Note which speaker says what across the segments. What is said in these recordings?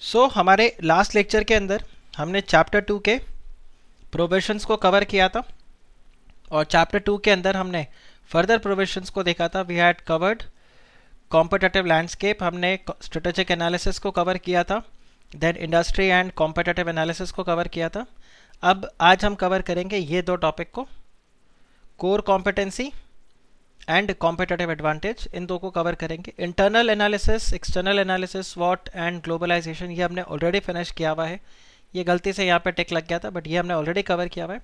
Speaker 1: सो so, हमारे last lecture के अंदर हमने चैप्टर टू के प्रोबेशंस को कवर किया था और चैप्टर टू के अंदर हमने फर्दर प्रोबेशंस को देखा था we had covered competitive landscape हमने स्ट्रेटेजिक एनालिसिस को कवर किया था then industry and competitive analysis को कवर किया था अब आज हम कवर करेंगे ये दो टॉपिक को core competency and competitive advantage इन दो को कवर करेंगे इंटरनल एनालिसिस एक्सटर्नल एनालिसिस वॉट एंड ग्लोबलाइजेशन ये हमने ऑलरेडी फिनिश किया हुआ है ये गलती से यहाँ पे टिक लग गया था बट ये हमने ऑलरेडी कवर किया हुआ है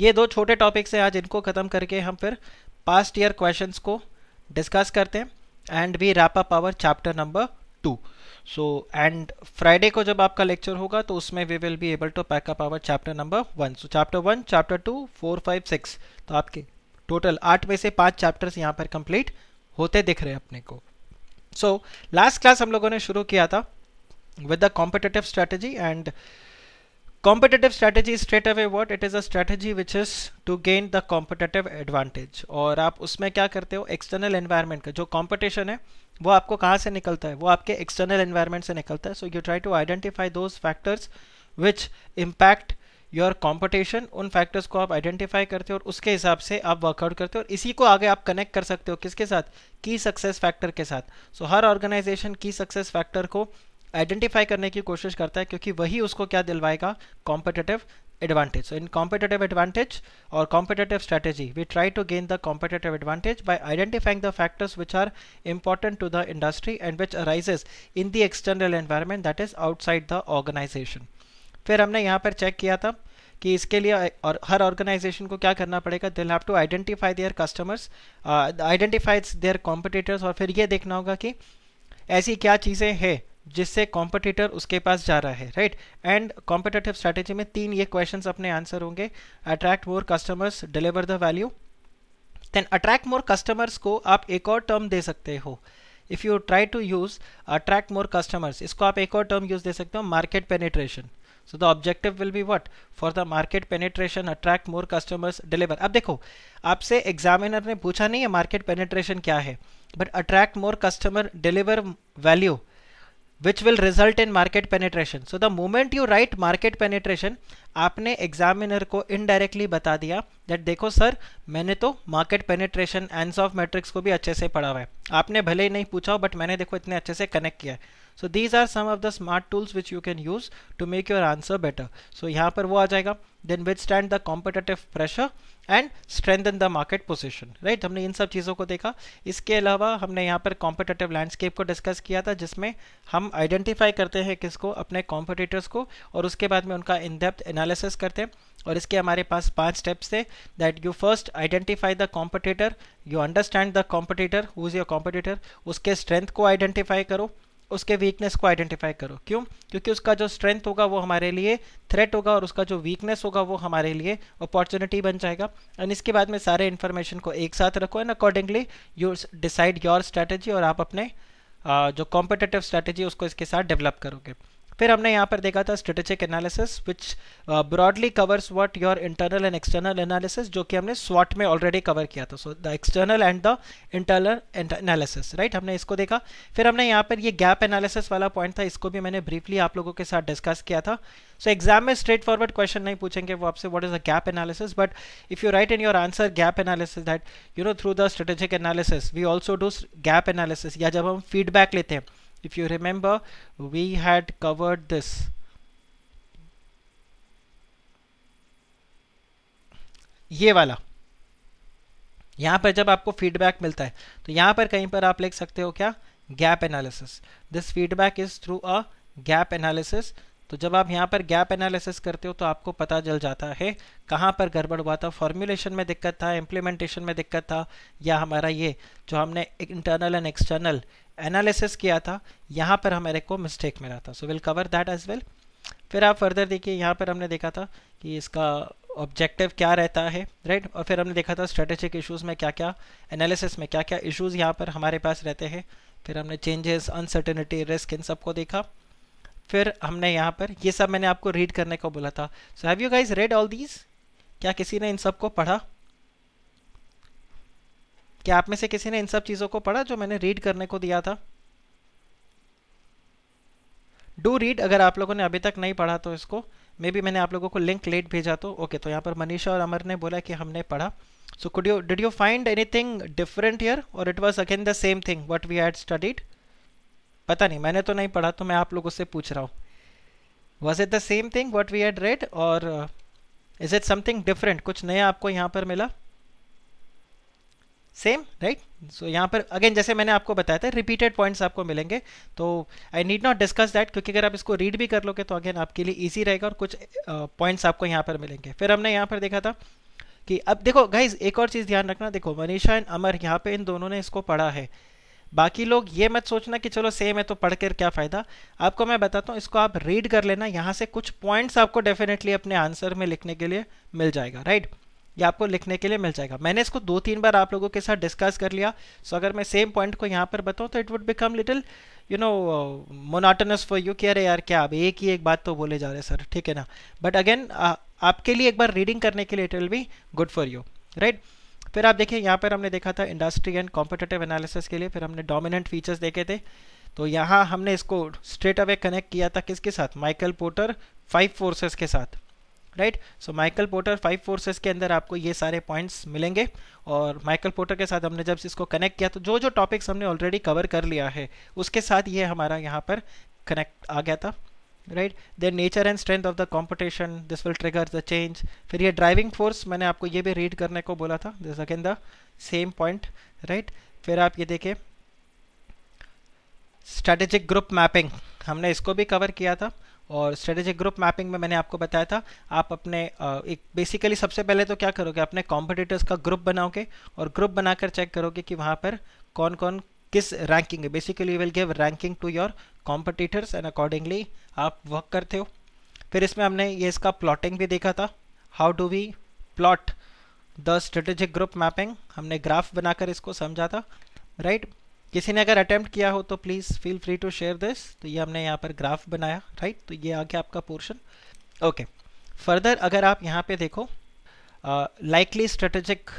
Speaker 1: ये दो छोटे टॉपिक्स हैं आज इनको ख़त्म करके हम फिर पास्ट ईयर क्वेश्चन को डिस्कस करते हैं and we wrap up our chapter number two so and Friday को जब आपका लेक्चर होगा तो उसमें we will be able to pack up our chapter number one so chapter one chapter two four five six तो आपके टोटल आठ में से पांच चैप्टर्स यहाँ पर कंप्लीट होते दिख रहे अपने को सो लास्ट क्लास हम लोगों ने शुरू किया था with the competitive strategy and competitive strategy straight away what it is a strategy which is to gain the competitive advantage और आप उसमें क्या करते हो एक्सटर्नल एनवायरनमेंट का जो कॉम्पिटिशन है वो आपको कहाँ से निकलता है वो आपके एक्सटर्नल एनवायरनमेंट से निकलता है so you try to identify those factors which impact your competition उन फैक्टर्स को आप आइडेंटिफाई करते हो और उसके हिसाब से आप वर्कआउट करते हो और इसी को आगे आप कनेक्ट कर सकते हो किसके साथ की सक्सेस फैक्टर के साथ सो so, हर ऑर्गेनाइजेशन की सक्सेस फैक्टर को आइडेंटिफाई करने की कोशिश करता है क्योंकि वही उसको क्या दिलवाएगा competitive advantage so in competitive advantage और competitive strategy we try to gain the competitive advantage by identifying the factors which are important to the industry and which arises in the external environment that is outside the organisation फिर हमने यहाँ पर check किया था कि इसके लिए और हर ऑर्गेनाइजेशन को क्या करना पड़ेगा they'll have to identify their customers identify their competitors और फिर ये देखना होगा कि ऐसी क्या चीज़ें हैं जिससे कॉम्पिटिटर उसके पास जा रहा है राइट एंड कॉम्पिटेटिव स्ट्रैटेजी में तीन ये क्वेश्चन अपने आंसर होंगे attract more customers deliver the value then attract more customers को आप एक और टर्म दे सकते हो if you try to use attract more customers इसको आप एक और टर्म यूज़ दे सकते हो market penetration so the objective will be what for the market penetration attract more customers deliver अब देखो आपसे एग्जामिनर ने पूछा नहीं है मार्केट पेनेट्रेशन क्या है but attract more customer deliver value which will result in market penetration so the moment you write market penetration आपने एग्जामिनर को इनडायरेक्टली बता दिया दैट देखो सर मैंने तो market penetration Ansoff matrix को भी अच्छे से पढ़ा हुआ है आपने भले ही नहीं पूछा हो बट मैंने देखो इतने अच्छे से कनेक्ट किया है so these are some of the smart tools which you can use to make your answer better so यहाँ पर वो आ जाएगा then which stand the competitive pressure and strengthen the market position right हमने इन सब चीज़ों को देखा इसके अलावा हमने यहाँ पर कॉम्पिटेटिव लैंडस्केप को डिस्कस किया था जिसमें हम आइडेंटिफाई करते हैं किसको अपने कॉम्पिटिटर्स को और उसके बाद में उनका इन डेप्थ एनालिसिस करते हैं और इसके हमारे पास पांच स्टेप्स थे that you first identify the competitor you understand the competitor who is your competitor उसके स्ट्रेंथ को आइडेंटिफाई करो उसके वीकनेस को आइडेंटिफाई करो क्यों क्योंकि उसका जो स्ट्रेंथ होगा वो हमारे लिए थ्रेट होगा और उसका जो वीकनेस होगा वो हमारे लिए अपॉर्चुनिटी बन जाएगा एंड इसके बाद में सारे इन्फॉर्मेशन को एक साथ रखो and accordingly you decide your strategy और आप अपने जो कॉम्पिटेटिव स्ट्रैटेजी उसको इसके साथ डेवलप करोगे फिर हमने यहाँ पर देखा था strategic analysis which broadly covers what your internal and external analysis जो कि हमने स्वॉट में ऑलरेडी कवर किया था so the external and the internal analysis right हमने इसको देखा फिर हमने यहाँ पर ये गैप एनालिसिस वाला पॉइंट था इसको भी मैंने ब्रीफली आप लोगों के साथ डिस्कस किया था सो so, एग्जाम में स्ट्रेट फॉरवर्ड क्वेश्चन नहीं पूछेंगे वो आपसे what is the gap analysis but if you write in your answer gap analysis that you know through the strategic analysis we also do gap analysis या जब हम feedback लेते हैं if you remember we had covered this ये वाला यहाँ पर जब आपको फीडबैक मिलता है तो यहाँ पर कहीं पर आप लिख सकते हो क्या gap analysis this feedback is through a gap analysis तो जब आप यहाँ पर गैप एनालिसिस करते हो तो आपको पता चल जाता है कहाँ पर गड़बड़ हुआ था फॉर्मुलेशन में दिक्कत था इम्प्लीमेंटेशन में दिक्कत था या हमारा ये जो हमने इंटरनल एंड एक्सटर्नल एनालिसिस किया था यहाँ पर हमारे को मिस्टेक मिला था so will cover that as well फिर आप फर्दर देखिए यहाँ पर हमने देखा था कि इसका ऑब्जेक्टिव क्या रहता है राइट और फिर हमने देखा था स्ट्रेटेजिक इशूज़ में क्या क्या एनालिसिस में क्या क्या इशूज़ यहाँ पर हमारे पास रहते हैं फिर हमने चेंजेस अनसर्टेनिटी रिस्क इन सबको देखा फिर हमने यहाँ पर ये सब मैंने आपको रीड करने को बोला था so have you guys read all these क्या किसी ने इन सबको पढ़ा क्या आप में से किसी ने इन सब चीज़ों को पढ़ा जो मैंने रीड करने को दिया था डू रीड अगर आप लोगों ने अभी तक नहीं पढ़ा तो इसको मे बी मैंने आप लोगों को लिंक लेट भेजा तो ओके तो यहाँ पर मनीषा और अमर ने बोला कि हमने पढ़ा so could you did you find anything different here और it was again the same thing what we had studied पता नहीं मैंने तो नहीं पढ़ा तो मैं आप लोगों से पूछ रहा हूँ was it the same thing what we had read और इज इट समथिंग डिफरेंट कुछ नया आपको यहाँ पर मिला सेम राइट सो यहाँ पर अगेन जैसे मैंने आपको बताया था रिपीटेड पॉइंट्स आपको मिलेंगे तो I need not discuss that क्योंकि अगर आप इसको रीड भी कर लोगे तो अगेन आपके लिए ईजी रहेगा और कुछ पॉइंट्स uh, आपको यहाँ पर मिलेंगे फिर हमने यहाँ पर देखा था कि अब देखो गाइज एक और चीज़ ध्यान रखना देखो मनीषा एंड अमर यहाँ पे इन दोनों ने इसको पढ़ा है बाकी लोग ये मत सोचना कि चलो सेम है तो पढ़ कर क्या फ़ायदा आपको मैं बताता हूँ इसको आप रीड कर लेना यहाँ से कुछ पॉइंट्स आपको डेफिनेटली अपने आंसर में लिखने के लिए मिल जाएगा राइट right? ये आपको लिखने के लिए मिल जाएगा मैंने इसको दो तीन बार आप लोगों के साथ डिस्कस कर लिया सो so, अगर मैं सेम पॉइंट को यहाँ पर बताऊँ तो it would become little you know monotonous for you कि अरे यार क्या आप एक ही एक बात तो बोले जा रहे सर ठीक है ना बट अगेन आपके लिए एक बार रीडिंग करने के लिए it will be good for you right फिर आप देखिए यहाँ पर हमने देखा था इंडस्ट्री एंड कॉम्पिटेटिव एनालिसिस के लिए फिर हमने डोमिनेंट फीचर्स देखे थे तो यहाँ हमने इसको स्ट्रेट अवे कनेक्ट किया था किसके साथ माइकल पोटर फाइव फोर्सेस के साथ right so Michael Porter five forces के अंदर आपको ये सारे पॉइंट्स मिलेंगे और माइकल पोर्टर के साथ हमने जब इसको कनेक्ट किया तो जो जो टॉपिक्स हमने ऑलरेडी कवर कर लिया है उसके साथ ये हमारा यहाँ पर कनेक्ट आ गया था right then nature and strength of the competition this will trigger the change फिर ये ड्राइविंग फोर्स मैंने आपको ये भी रीड करने को बोला था this again the same point right फिर आप ये देखें स्ट्रेटेजिक ग्रुप मैपिंग हमने इसको भी कवर किया था और स्ट्रेटेजिक ग्रुप मैपिंग में मैंने आपको बताया था आप अपने एक बेसिकली सबसे पहले तो क्या करोगे अपने कॉम्पिटिटर्स का ग्रुप बनाओगे और ग्रुप बनाकर चेक करोगे कि वहाँ पर कौन कौन किस रैंकिंग है basically will give ranking to your competitors and accordingly आप वर्क करते हो फिर इसमें हमने ये इसका प्लॉटिंग भी देखा था how do we plot the strategic group mapping हमने ग्राफ बनाकर इसको समझा था राइट right? किसी ने अगर अटेम्प्ट किया हो तो please feel free to share this तो ये हमने यहाँ पर ग्राफ बनाया राइट तो ये आ गया आपका पोर्शन ओके फर्दर अगर आप यहाँ पे देखो likely strategic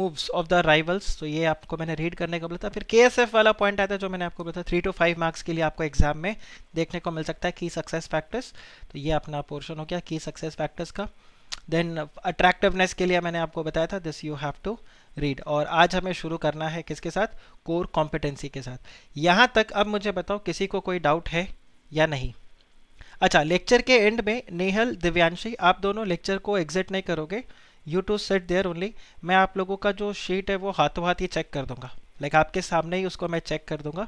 Speaker 1: moves of the rivals तो ये आपको मैंने रीड करने को बोला था फिर के वाला पॉइंट आया था जो मैंने आपको बोला था थ्री टू फाइव मार्क्स के लिए आपको एग्जाम में देखने को मिल सकता है की सक्सेस फैक्टर्स तो ये अपना पोर्शन हो गया की सक्सेस फैक्टर्स का देन अट्रैक्टिवनेस uh, के लिए मैंने आपको बताया था this you have to read और आज हमें शुरू करना है किसके साथ कोर कॉम्पिटेंसी के साथ यहाँ तक अब मुझे बताओ किसी को कोई डाउट है या नहीं अच्छा लेक्चर के एंड में नेहल दिव्यांशी आप दोनों लेक्चर को एग्जिट नहीं करोगे you to set there only मैं आप लोगों का जो शीट है वो हाथों हाथ ही चेक कर दूंगा लाइक like आपके सामने ही उसको मैं चेक कर दूंगा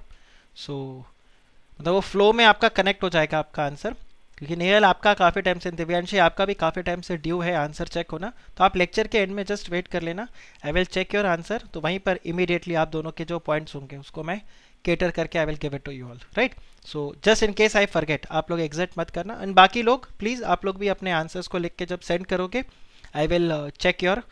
Speaker 1: सो so, मतलब वो फ्लो में आपका कनेक्ट हो जाएगा आपका आंसर क्योंकि नेहल आपका काफ़ी टाइम से दिव्यांशी आपका भी काफ़ी टाइम से ड्यू है आंसर चेक होना तो आप लेक्चर के एंड में जस्ट वेट कर लेना I will check your answer तो वहीं पर इमीडिएटली आप दोनों के जो पॉइंट्स होंगे उसको मैं केटर करके I will give it to you all right so just in case I forget आप लोग एग्जैक्ट मत करना एंड बाकी लोग प्लीज़ आप लोग भी अपने आंसर्स को लिख के जब सेंड करोगे I will check your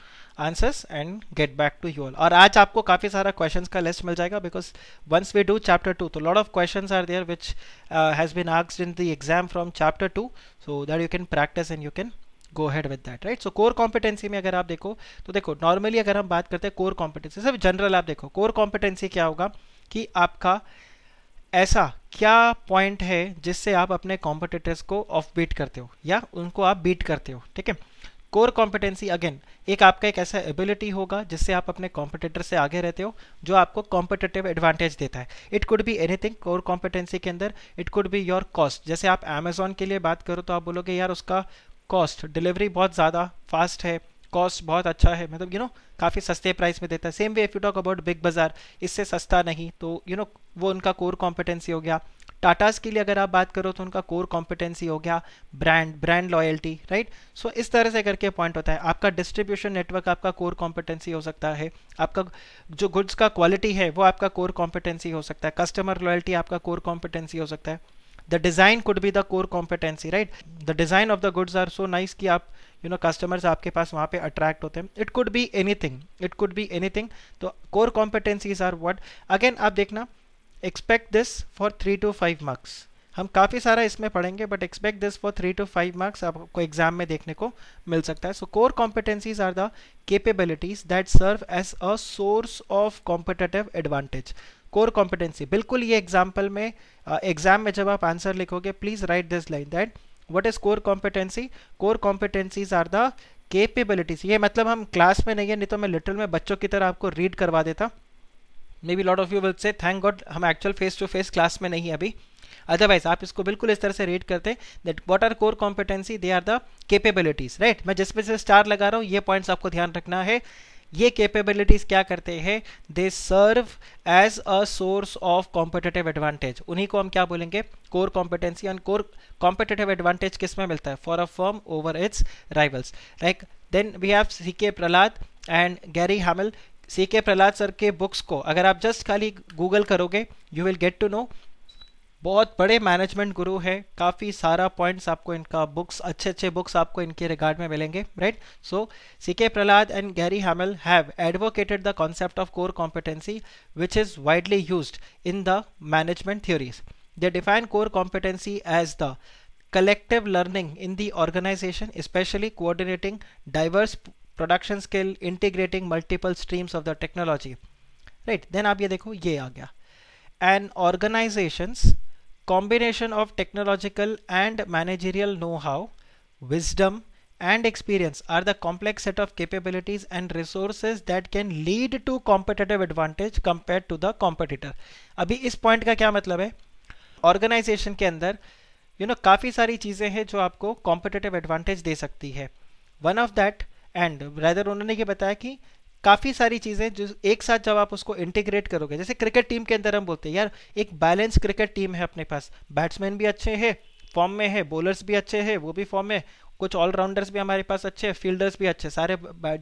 Speaker 1: answers and get back to you all और आज आपको काफ़ी सारा क्वेश्चन का लिस्ट मिल जाएगा because once we do chapter two तो lot of question are there which has been asked in the exam from chapter two so that you can practise and you can go ahead with that right so core competency में अगर आप देखो तो देखो normally अगर हम बात करते हैं कोर कॉम्पिटेंसी सिर्फ जनरल आप देखो कोर कॉम्पिटेंसी क्या होगा कि आपका ऐसा क्या पॉइंट है जिससे आप अपने कॉम्पिटिटर्स को ऑफ बीट करते हो या उनको आप बीट करते हो ठीक है कोर कॉम्पिटेंसी अगेन एक आपका एक ऐसा एबिलिटी होगा जिससे आप अपने कॉम्पिटेटर से आगे रहते हो जो आपको कॉम्पिटेटिव एडवांटेज देता है it could be anything core competency के अंदर it could be your cost जैसे आप अमेजोन के लिए बात करो तो आप बोलोगे यार उसका कॉस्ट डिलीवरी बहुत ज़्यादा फास्ट है कॉस्ट बहुत अच्छा है मतलब यू नो काफ़ी सस्ते प्राइस में देता है same way if you talk about Big Bazaar इससे सस्ता नहीं तो यू you नो know, वो उनका कोर कॉम्पिटेंसी हो गया टाटाज के लिए अगर आप बात करो तो उनका कोर कॉम्पिटेंसी हो गया brand brand loyalty right so इस तरह से करके पॉइंट होता है आपका डिस्ट्रीब्यूशन नेटवर्क आपका कोर कॉम्पिटेंसी हो सकता है आपका जो गुड्स का क्वालिटी है वो आपका कोर कॉम्पिटेंसी हो सकता है कस्टमर लॉयल्टी आपका कोर कॉम्पिटेंसी हो सकता है the design could be the core competency right the design of the goods are so nice कि आप यू नो कस्टमर्स आपके पास वहाँ पे अट्रैक्ट होते हैं it could be anything it could be anything तो core competencies are what again आप देखना expect this for three to five marks हम काफ़ी सारा इसमें पढ़ेंगे but expect this for three to five marks आपको एग्जाम में देखने को मिल सकता है so core competencies are the capabilities that serve as a source of competitive advantage core competency बिल्कुल ये एग्जाम्पल में एग्जाम में जब आप आंसर लिखोगे please write this line that what is core competency core competencies are the capabilities ये मतलब हम क्लास में नहीं है नहीं तो मैं लिटल में बच्चों की तरह आपको रीड करवा देता maybe lot of you will say thank God हम actual face to face class में नहीं अभी अदरवाइज आप इसको बिल्कुल इस तरह से रीड करते that what are core competency they are the capabilities right मैं जिस पे से स्टार लगा रहा हूँ ये पॉइंट्स आपको ध्यान रखना है ये कैपेबिलिटीज क्या करते हैं they serve as a source of competitive advantage उन्हीं को हम क्या बोलेंगे core competency and core competitive advantage किस में मिलता है for a firm over its rivals like then we have C K Prahalad and Gary Hamel C K Prahalad sir के बुक्स को अगर आप जस्ट खाली गूगल करोगे you will get to know बहुत बड़े मैनेजमेंट गुरु हैं काफ़ी सारा पॉइंट्स आपको इनका बुक्स अच्छे अच्छे बुक्स आपको इनके रिगार्ड में मिलेंगे right so C K Prahalad and Gary Hamel have advocated the concept of core competency which is widely use in the management theories they define core competency as the collective learning in the organization, especially coordinating diverse production skill integrating multiple streams of the technology right then आप ये देखो ये आ गया and organisations combination of technological and managerial know how wisdom and experience are the complex set of capabilities and resources that can lead to competitive advantage compare to the competitor अभी इस point का क्या मतलब है organisation के अंदर you you no know, काफ़ी सारी चीज़ें हैं जो आपको कॉम्पिटेटिव एडवांटेज दे सकती है one of that and brother उन्होंने ये बताया कि काफ़ी सारी चीज़ें जो एक साथ जब आप उसको इंटीग्रेट करोगे जैसे क्रिकेट टीम के अंदर हम बोलते हैं यार एक बैलेंस क्रिकेट टीम है अपने पास बैट्समैन भी अच्छे हैं फॉर्म में है बॉलर्स भी अच्छे हैं वो भी फॉर्म में कुछ ऑलराउंडर्स भी हमारे पास अच्छे फील्डर्स भी अच्छे सारे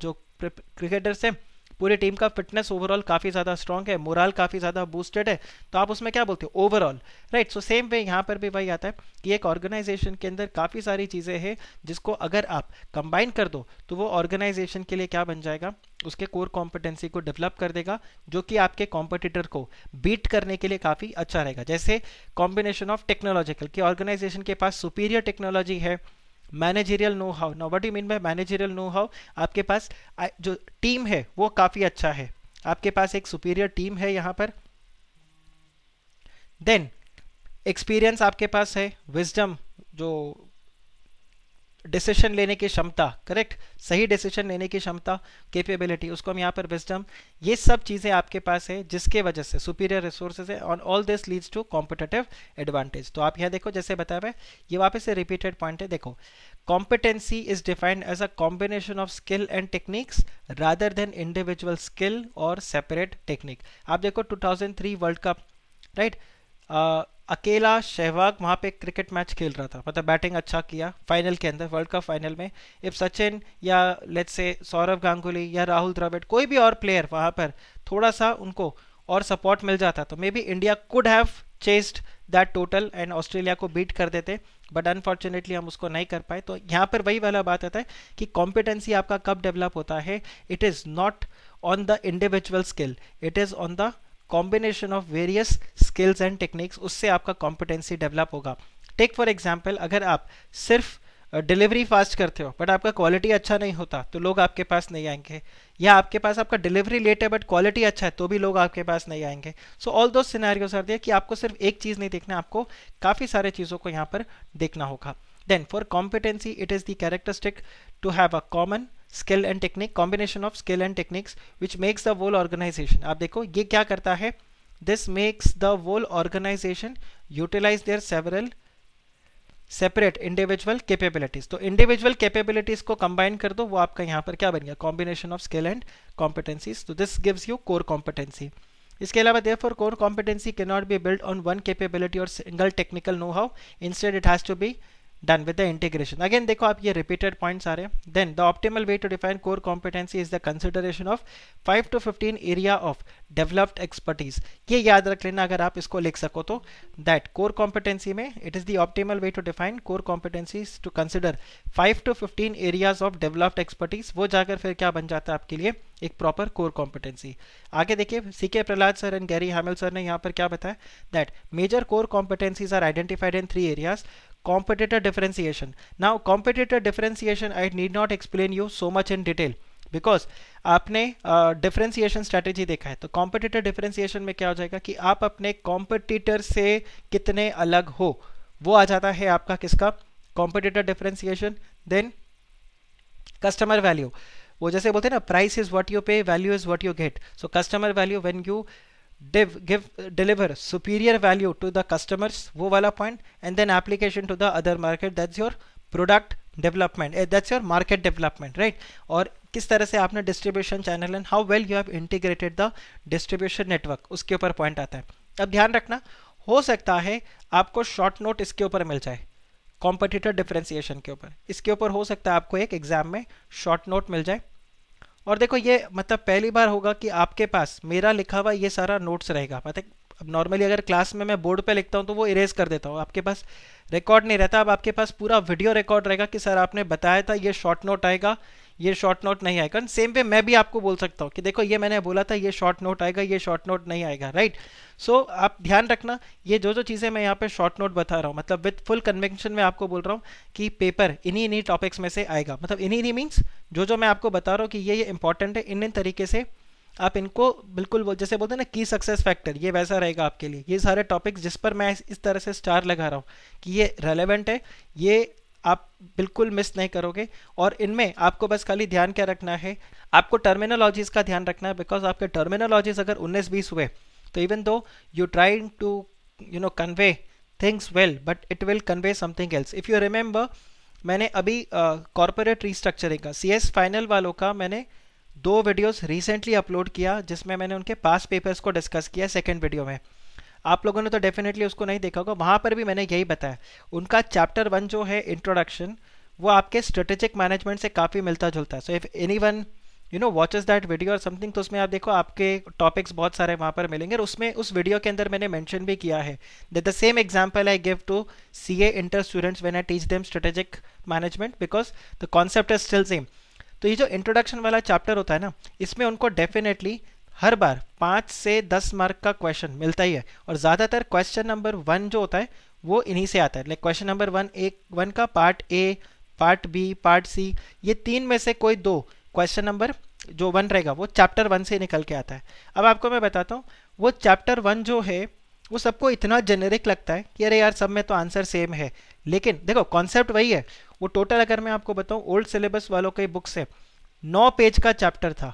Speaker 1: जो क्रिकेटर्स हैं पूरी टीम का फिटनेस ओवरऑल काफ़ी ज़्यादा स्ट्रॉन्ग है मोरल काफ़ी ज़्यादा बूस्टेड है तो आप उसमें क्या बोलते हो overall right so same way यहाँ पर भी भाई आता है कि एक ऑर्गेनाइजेशन के अंदर काफ़ी सारी चीज़ें हैं जिसको अगर आप कंबाइन कर दो तो वो ऑर्गेनाइजेशन के लिए क्या बन जाएगा उसके कोर कॉम्पिटेंसी को डेवलप कर देगा जो कि आपके कॉम्पिटिटर को बीट करने के लिए काफ़ी अच्छा रहेगा जैसे कॉम्बिनेशन ऑफ टेक्नोलॉजिकल कि ऑर्गेनाइजेशन के पास सुपीरियर टेक्नोलॉजी है managerial know how no what you mean by managerial know how आपके पास जो टीम है वो काफ़ी अच्छा है आपके पास एक सुपीरियर टीम है यहाँ पर देन एक्सपीरियंस आपके पास है विजडम जो डिसीशन लेने की क्षमता करेक्ट सही डिसीशन लेने की क्षमता कैपेबिलिटी उसको हम यहाँ पर विजडम ये सब चीज़ें आपके पास है जिसके वजह से सुपीरियर रिसोर्सेज है on all this leads to competitive advantage तो आप यहाँ देखो जैसे बताया हुआ ये वापस से रिपीटेड पॉइंट है देखो competency is defined as a combination of skill and techniques rather than individual skill और सेपरेट टेक्निक आप देखो टू वर्ल्ड कप राइट अकेला शहवाग वहाँ पे क्रिकेट मैच खेल रहा था मतलब बैटिंग अच्छा किया फाइनल के अंदर वर्ल्ड कप फाइनल में इफ सचिन या लेट्स से सौरभ गांगुली या राहुल द्रविड़ कोई भी और प्लेयर वहाँ पर थोड़ा सा उनको और सपोर्ट मिल जाता तो maybe India could have chased that total and Australia को बीट कर देते बट अनफॉर्चुनेटली हम उसको नहीं कर पाए तो यहाँ पर वही वाला बात आता है कि कॉम्पिटेंसी आपका कब डेवलप होता है it is not on the individual skill it is on the combination of various skills and techniques उससे आपका कॉम्पिटेंसी डेवलप होगा टेक फॉर एग्जाम्पल अगर आप सिर्फ डिलीवरी फास्ट करते हो बट आपका क्वालिटी अच्छा नहीं होता तो लोग आपके पास नहीं आएंगे या आपके पास आपका डिलीवरी लेट है बट क्वालिटी अच्छा है तो भी लोग आपके पास नहीं आएंगे सो ऑल दो सिनारियोज आर दिया कि आपको सिर्फ एक चीज़ नहीं देखना आपको काफ़ी सारे चीज़ों को यहाँ पर देखना होगा then for competency it is the characteristic to have a common skill and technique combination of skill and techniques which makes the whole organisation आप देखो ये क्या करता है this makes the whole organisation utilise their several separate individual capabilities तो individual capabilities को combine कर दो वो आपका यहाँ पर क्या बन गया combination of skill and competencies तो this gives you core competency इसके अलावा therefore core competency can not be build on one capability और single technical know how instead it has to be done with the integration again देखो आप ये repeated points आ रहे हैं then the optimal way to define core competency is the consideration of five to fifteen area of developed expertise ये याद रख लेना अगर आप इसको लिख सको तो दैट कोर कॉम्पिटेंसी में it is the optimal way to define core competencies to consider five to fifteen areas of developed expertise वो जाकर फिर क्या बन जाता है आपके लिए एक प्रॉपर कोर कॉम्पिटेंसी आगे देखिए C K Prahalad sir and Gary Hamel sir ने यहाँ पर क्या बताया that major core competencies are identified in three areas competitor differentiation now competitor differentiation i need not explain you so much in detail because आपने differentiation uh, strategy देखा है तो competitor differentiation में क्या हो जाएगा कि आप अपने कॉम्पिटिटर से कितने अलग हो वो आ जाता है आपका किसका competitor differentiation then customer value वो जैसे बोलते हैं ना price is what you pay value is what you get so customer value when you div, give deliver superior value to the customers wo wala point and then application to the other market that's your product development that's your market development right और किस तरह से आपने distribution channel and how well you have integrated the distribution network उसके ऊपर point आता है अब ध्यान रखना हो सकता है आपको शॉर्ट नोट इसके ऊपर मिल जाए कॉम्पिटिटर डिफ्रेंसिएशन के ऊपर इसके ऊपर हो सकता है आपको एक एग्जाम में शॉर्ट नोट मिल जाए और देखो ये मतलब पहली बार होगा कि आपके पास मेरा लिखा हुआ ये सारा नोट्स रहेगा मतलब अब नॉर्मली अगर क्लास में मैं बोर्ड पे लिखता हूँ तो वो इरेज कर देता हूँ आपके पास रिकॉर्ड नहीं रहता अब आपके पास पूरा वीडियो रिकॉर्ड रहेगा कि सर आपने बताया था ये शॉर्ट नोट आएगा ये शॉर्ट नोट नहीं आएगा सेम वे मैं भी आपको बोल सकता हूँ कि देखो ये मैंने बोला था ये शॉर्ट नोट आएगा ये शॉर्ट नोट नहीं आएगा राइट सो so, आप ध्यान रखना ये जो जो चीज़ें मैं यहाँ पे शॉर्ट नोट बता रहा हूँ मतलब विथ फुल कन्वेंशन में आपको बोल रहा हूँ कि पेपर इन्हीं इन्हीं टॉपिक्स में से आएगा मतलब इन्हीं इन्हीं मीन्स जो जो मैं आपको बता रहा हूँ कि ये ये इंपॉर्टेंट है इन इन तरीके से आप इनको बिल्कुल जैसे बोलते हैं ना की सक्सेस फैक्टर ये वैसा रहेगा आपके लिए ये सारे टॉपिक्स जिस पर मैं इस तरह से स्टार लगा रहा हूँ कि ये रेलेवेंट है ये आप बिल्कुल मिस नहीं करोगे और इनमें आपको बस खाली ध्यान क्या रखना है आपको टर्मिनोलॉजीज़ का ध्यान रखना है बिकॉज आपके टर्मिनोलॉजीज़ अगर उन्नीस बीस हुए तो even though you try to you know convey things well but it will convey something else if you remember मैंने अभी कॉरपोरेट uh, रिस्ट्रक्चरिंग का सी एस फाइनल वालों का मैंने दो वीडियोस रिसेंटली अपलोड किया जिसमें मैंने उनके पास पेपर्स को डिस्कस किया सेकेंड वीडियो में आप लोगों ने तो डेफिनेटली उसको नहीं देखा होगा वहाँ पर भी मैंने यही बताया उनका चैप्टर वन जो है इंट्रोडक्शन वो आपके स्ट्रेटेजिक मैनेजमेंट से काफ़ी मिलता जुलता है so if anyone you know watches that video और समथिंग तो उसमें आप देखो आपके टॉपिक्स बहुत सारे वहाँ पर मिलेंगे और उसमें उस वीडियो के अंदर मैंने मैंशन भी किया है that the same example I give to C A inter students when I teach them strategic management because the concept is still same तो ये जो इंट्रोडक्शन वाला चैप्टर होता है ना इसमें उनको डेफिनेटली हर बार पाँच से दस मार्क का क्वेश्चन मिलता ही है और ज़्यादातर क्वेश्चन नंबर वन जो होता है वो इन्हीं से आता है लाइक क्वेश्चन नंबर वन एक वन का part A part B part C ये तीन में से कोई दो क्वेश्चन नंबर जो वन रहेगा वो चैप्टर वन से निकल के आता है अब आपको मैं बताता हूँ वो चैप्टर वन जो है वो सबको इतना जेनेरिक लगता है कि अरे यार सब में तो आंसर सेम है लेकिन देखो कॉन्सेप्ट वही है वो टोटल अगर मैं आपको बताऊँ ओल्ड सिलेबस वालों के बुक्स है नौ पेज का चैप्टर था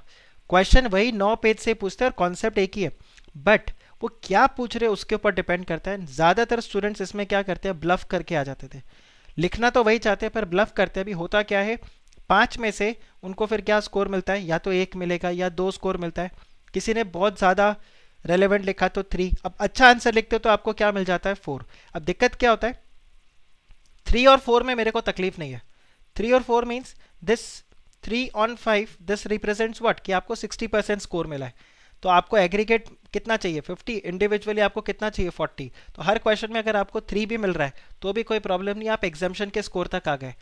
Speaker 1: क्वेश्चन वही नौ पेज से पूछते हैं और कॉन्सेप्ट एक ही है बट वो क्या पूछ रहे उसके ऊपर डिपेंड करता है ज़्यादातर स्टूडेंट्स इसमें क्या करते हैं ब्लफ करके आ जाते थे लिखना तो वही चाहते हैं पर ब्लफ करते अभी होता क्या है पाँच में से उनको फिर क्या स्कोर मिलता है या तो एक मिलेगा या दो स्कोर मिलता है किसी ने बहुत ज़्यादा रेलिवेंट लिखा तो थ्री अब अच्छा आंसर लिखते हो तो आपको क्या मिल जाता है फोर अब दिक्कत क्या होता है थ्री और फोर में मेरे को तकलीफ नहीं है थ्री और four means this three on five this represents what कि आपको सिक्सटी परसेंट स्कोर मिला है तो आपको एग्रीगेट कितना चाहिए फिफ्टी इंडिविजुअली आपको कितना चाहिए फोर्टी तो हर क्वेश्चन में अगर आपको थ्री भी मिल रहा है तो भी कोई प्रॉब्लम नहीं आप एग्जामेशन के स्कोर तक आ गए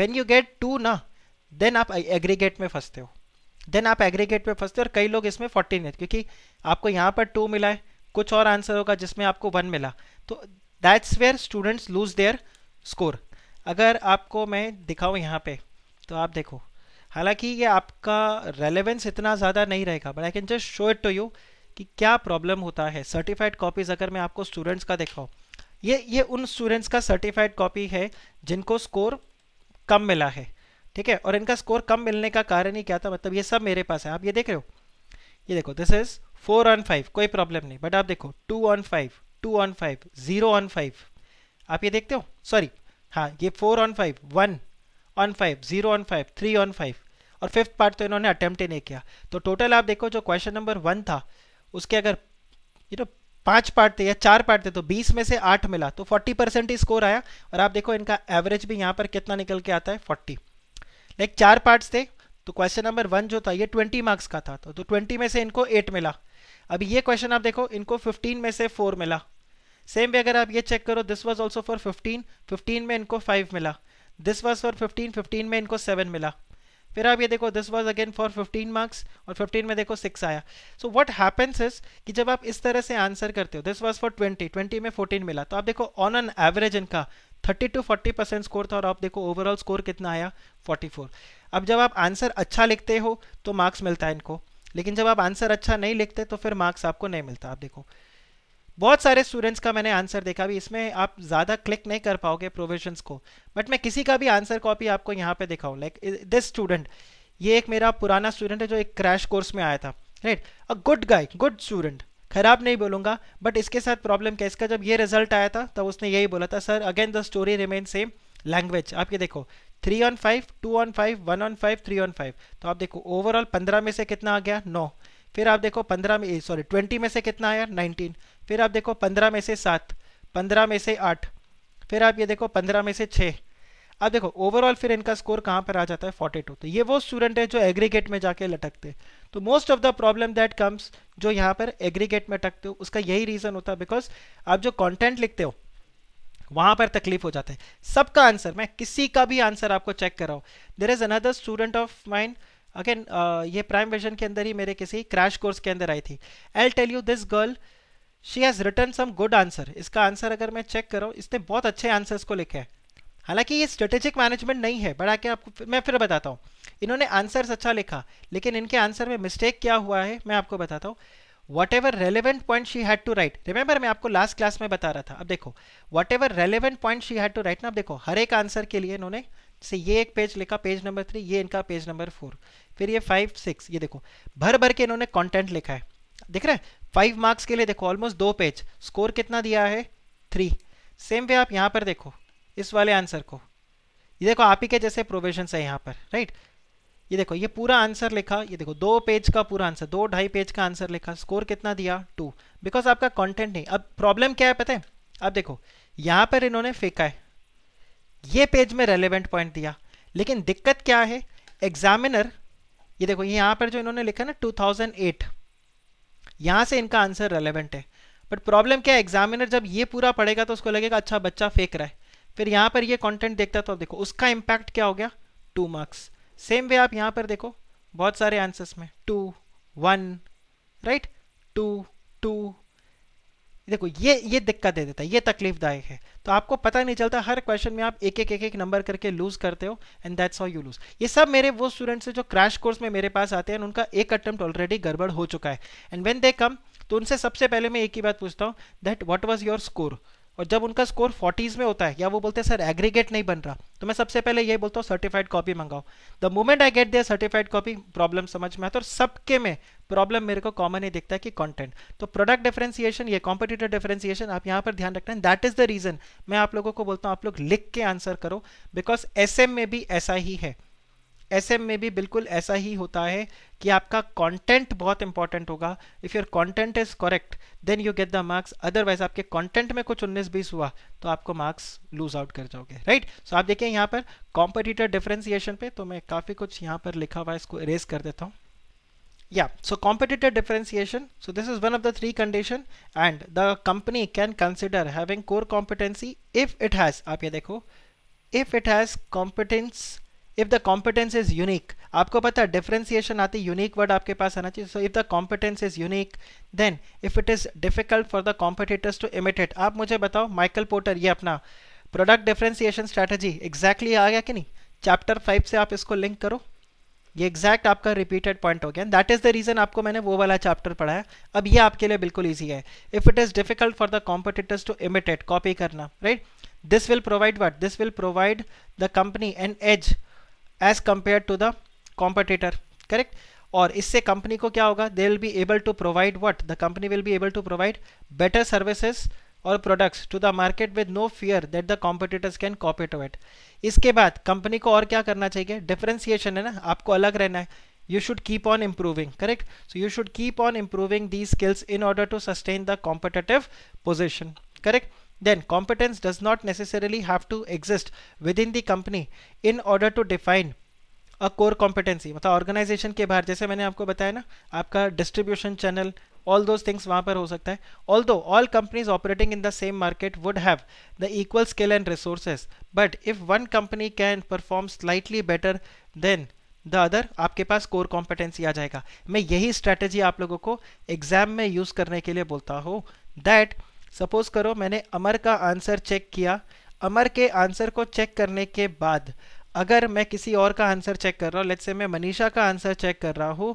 Speaker 1: वेन यू गेट टू ना देन आप एग्रीगेट में फंसते हो देन आप एग्रीगेट में फंसते हो और कई लोग इसमें फोर्टी नहीं क्योंकि आपको यहाँ पर टू मिला है कुछ और आंसर होगा जिसमें आपको वन मिला तो that's where students lose their score अगर आपको मैं दिखाऊँ यहाँ पे तो आप देखो हालांकि ये आपका रेलेवेंस इतना ज़्यादा नहीं रहेगा but I can just show it to you कि क्या प्रॉब्लम होता है सर्टिफाइड कॉपीज़ अगर मैं आपको स्टूडेंट्स का दिखाऊँ ये ये उन स्टूडेंट्स का सर्टिफाइड कॉपी है जिनको स्कोर कम मिला है ठीक है और इनका स्कोर कम मिलने का कारण ही क्या था मतलब ये सब मेरे पास है आप ये देख रहे हो ये देखो this is four on five कोई प्रॉब्लम नहीं बट आप देखो two on five two on five zero on five आप ये देखते हो सॉरी हाँ ये four on five one on five zero on five three on five और फिफ्थ पार्ट तो इन्होंने अटैम्प्ट ही नहीं किया तो टोटल आप देखो जो क्वेश्चन नंबर वन था उसके अगर यू नो पांच पार्ट थे या चार पार्ट थे तो बीस में से आठ मिला तो फोर्टी परसेंट ही स्कोर आया और आप देखो इनका एवरेज भी यहाँ पर कितना निकल के आता है फोर्टी लाइक चार पार्ट्स थे तो क्वेश्चन नंबर वन जो था ये ट्वेंटी मार्क्स का था तो, ट्वेंटी तो में से इनको एट मिला अभी ये क्वेश्चन आप देखो इनको फिफ्टीन में से फोर मिला सेम भी अगर आप ये चेक करो this was also for fifteen fifteen में इनको फाइव मिला this was for fifteen fifteen में इनको सेवन मिला फिर आप ये देखो this was again for 15 marks और 15 में देखो 6 आया सो व्हाट हैपन्स इज कि जब आप इस तरह से आंसर करते हो दिस वॉज फॉर 20 20 में 14 मिला तो आप देखो ऑन एन एवरेज इनका 30 टू 40 परसेंट स्कोर था और आप देखो ओवरऑल स्कोर कितना आया 44 अब जब आप आंसर अच्छा लिखते हो तो मार्क्स मिलता है इनको लेकिन जब आप आंसर अच्छा नहीं लिखते तो फिर मार्क्स आपको नहीं मिलता आप देखो बहुत सारे स्टूडेंट्स का मैंने आंसर देखा भी इसमें आप ज़्यादा क्लिक नहीं कर पाओगे प्रोविजन्स को बट मैं किसी का भी आंसर कॉपी आपको यहाँ पे दिखाऊँ लाइक दिस स्टूडेंट ये एक मेरा पुराना स्टूडेंट है जो एक क्रैश कोर्स में आया था right a good guy good student खराब नहीं बोलूंगा बट इसके साथ प्रॉब्लम क्या इसका जब ये रिजल्ट आया था तब उसने यही बोला था sir again the story remain same language आप ये देखो three on five two on five one on five three on five तो आप देखो ओवरऑल पंद्रह में से कितना आ गया नौ no. फिर आप देखो पंद्रह में सॉरी ट्वेंटी में से कितना आया नाइनटीन फिर आप देखो पंद्रह में से सात पंद्रह में से आठ फिर आप ये देखो पंद्रह में से छः अब देखो ओवरऑल फिर इनका स्कोर कहाँ पर आ जाता है फोर्टी टू तो ये वो स्टूडेंट है जो एग्रीगेट में जाके लटकते तो most of the problem that comes जो यहाँ पर एग्रीगेट में टकते हो उसका यही रीज़न होता है बिकॉज आप जो कॉन्टेंट लिखते हो वहां पर तकलीफ हो जाते हैं सबका आंसर मैं किसी का भी आंसर आपको चेक कर रहा कराओ there is another student of mind again ये प्राइम वर्जन के अंदर ही मेरे किसी क्रैश कोर्स के अंदर आई थी I tell you this girl she has return some good answer इसका आंसर अगर मैं चेक करूँ इसने बहुत अच्छे आंसर्स को लिखे हैं हालांकि ये स्ट्रेटेजिक मैनेजमेंट नहीं है बड़ा आके आपको मैं फिर बताता हूँ इन्होंने आंसर्स अच्छा लिखा लेकिन इनके आंसर में मिस्टेक क्या हुआ है मैं आपको बताता हूँ whatever relevant point she had to write remember मैं आपको लास्ट क्लास में बता रहा था अब देखो whatever relevant point she had to write ना अब देखो हर एक आंसर के लिए इन्होंने से ये एक पेज लिखा पेज नंबर थ्री ये इनका पेज नंबर फोर फिर ये फाइव सिक्स ये देखो भर भर के इन्होंने कॉन्टेंट लिखा है दिख रहा है फाइव मार्क्स के लिए देखो ऑलमोस्ट दो पेज स्कोर कितना दिया है थ्री सेम वे आप यहाँ पर देखो इस वाले आंसर को ये देखो आप ही के जैसे प्रोविजन है यहाँ पर राइट ये देखो ये पूरा आंसर लिखा ये देखो दो पेज का पूरा आंसर दो ढाई पेज का आंसर लिखा स्कोर कितना दिया टू बिकॉज आपका कंटेंट नहीं अब प्रॉब्लम क्या है पता है अब देखो यहाँ पर इन्होंने फेंका है ये पेज में रेलिवेंट पॉइंट दिया लेकिन दिक्कत क्या है एग्जामिनर ये देखो यहाँ पर जो इन्होंने लिखा ना टू यहाँ से इनका आंसर रेलेवेंट है बट प्रॉब्लम क्या है एग्जामिनर जब ये पूरा पढ़ेगा तो उसको लगेगा अच्छा बच्चा फेंक रहा है फिर यहाँ पर ये कंटेंट देखता तो देखो उसका इम्पैक्ट क्या हो गया टू मार्क्स सेम वे आप यहाँ पर देखो बहुत सारे आंसर्स में two one right two two देखो ये ये दिक्कत दे देता है ये तकलीफदायक है तो आपको पता नहीं चलता हर क्वेश्चन में आप एक एक एक एक नंबर करके लूज करते हो and that's how you lose ये सब मेरे वो स्टूडेंट्स हैं जो क्रैश कोर्स में मेरे पास आते हैं उनका एक अटेम्प्ट ऑलरेडी गड़बड़ हो चुका है एंड वेन दे कम तो उनसे सबसे पहले मैं एक ही बात पूछता हूँ that what was your score और जब उनका स्कोर फोर्टीज़ में होता है या वो बोलते हैं सर एग्रीगेट नहीं बन रहा तो मैं सबसे पहले ये बोलता हूँ सर्टिफाइड कॉपी मंगाओ the moment I get their certified copy problem समझ में आता है और सबके में प्रॉब्लम मेरे को कॉमन ही दिखता है कि कंटेंट तो प्रोडक्ट डिफरेंसिएशन ये कॉम्पिटिटिव डिफरेंसिएशन आप यहाँ पर ध्यान रखना है दैट इज़ द रीज़न मैं आप लोगों को बोलता हूँ आप लोग लिख के आंसर करो बिकॉज एस में भी ऐसा ही है एस में भी बिल्कुल ऐसा ही होता है कि आपका कॉन्टेंट बहुत इंपॉर्टेंट होगा if your content is correct then you get the marks otherwise आपके कॉन्टेंट में कुछ उन्नीस बीस हुआ तो आपको मार्क्स लूज आउट कर जाओगे राइट right? सो so आप देखिए यहाँ पर कॉम्पिटिटर डिफ्रेंसिएशन पे तो मैं काफ़ी कुछ यहाँ पर लिखा हुआ है इसको इरेज कर देता हूँ या so competitor differentiation so this is one of the three condition and the company can consider having core competency if it has आप ये देखो if it has competence if the competence is unique आपको पता है differentiation आती है unique word आपके पास आना चाहिए so if the competence is unique then if it is difficult for the competitors to imitate आप मुझे बताओ माइकल पोर्टर ये अपना प्रोडक्ट डिफ्रेंसिएशन स्ट्रैटेजी एग्जैक्टली आ गया कि नहीं चैप्टर फाइव से आप इसको लिंक करो ये एग्जैक्ट आपका रिपीटेड पॉइंट हो गया दैट इज द रीजन आपको मैंने वो वाला चैप्टर पढ़ाया अब ये आपके लिए बिल्कुल ईजी है if it is difficult for the competitors to imitate copy करना right this will provide what this will provide the company an edge edge compare to the competitor correct और इससे कंपनी को क्या होगा they will be able to provide what the company will be able to provide better services और products to the market with no fear that the competitors can copy to it इसके बाद company को और क्या करना चाहिए differentiation है ना आपको अलग रहना है you should keep on improving correct so you should keep on improving the skills in order to sustain the competitive position correct then competence does not necessarily have to exist within the company in order to define a core competency मतलब organization के बाहर जैसे मैंने आपको बताया ना आपका distribution channel all those things वहाँ पर हो सकता है although all companies operating in the same market would have the equal skill and resources but if one company can perform slightly better than the other आपके पास core competency आ जाएगा मैं यही स्ट्रैटेजी आप लोगों को एग्जाम में use करने के लिए बोलता हूँ दैट सपोज करो मैंने अमर का आंसर चेक किया अमर के आंसर को चेक करने के बाद अगर मैं किसी और का आंसर चेक कर रहा हूँ लेट्स से मैं मनीषा का आंसर चेक कर रहा हूँ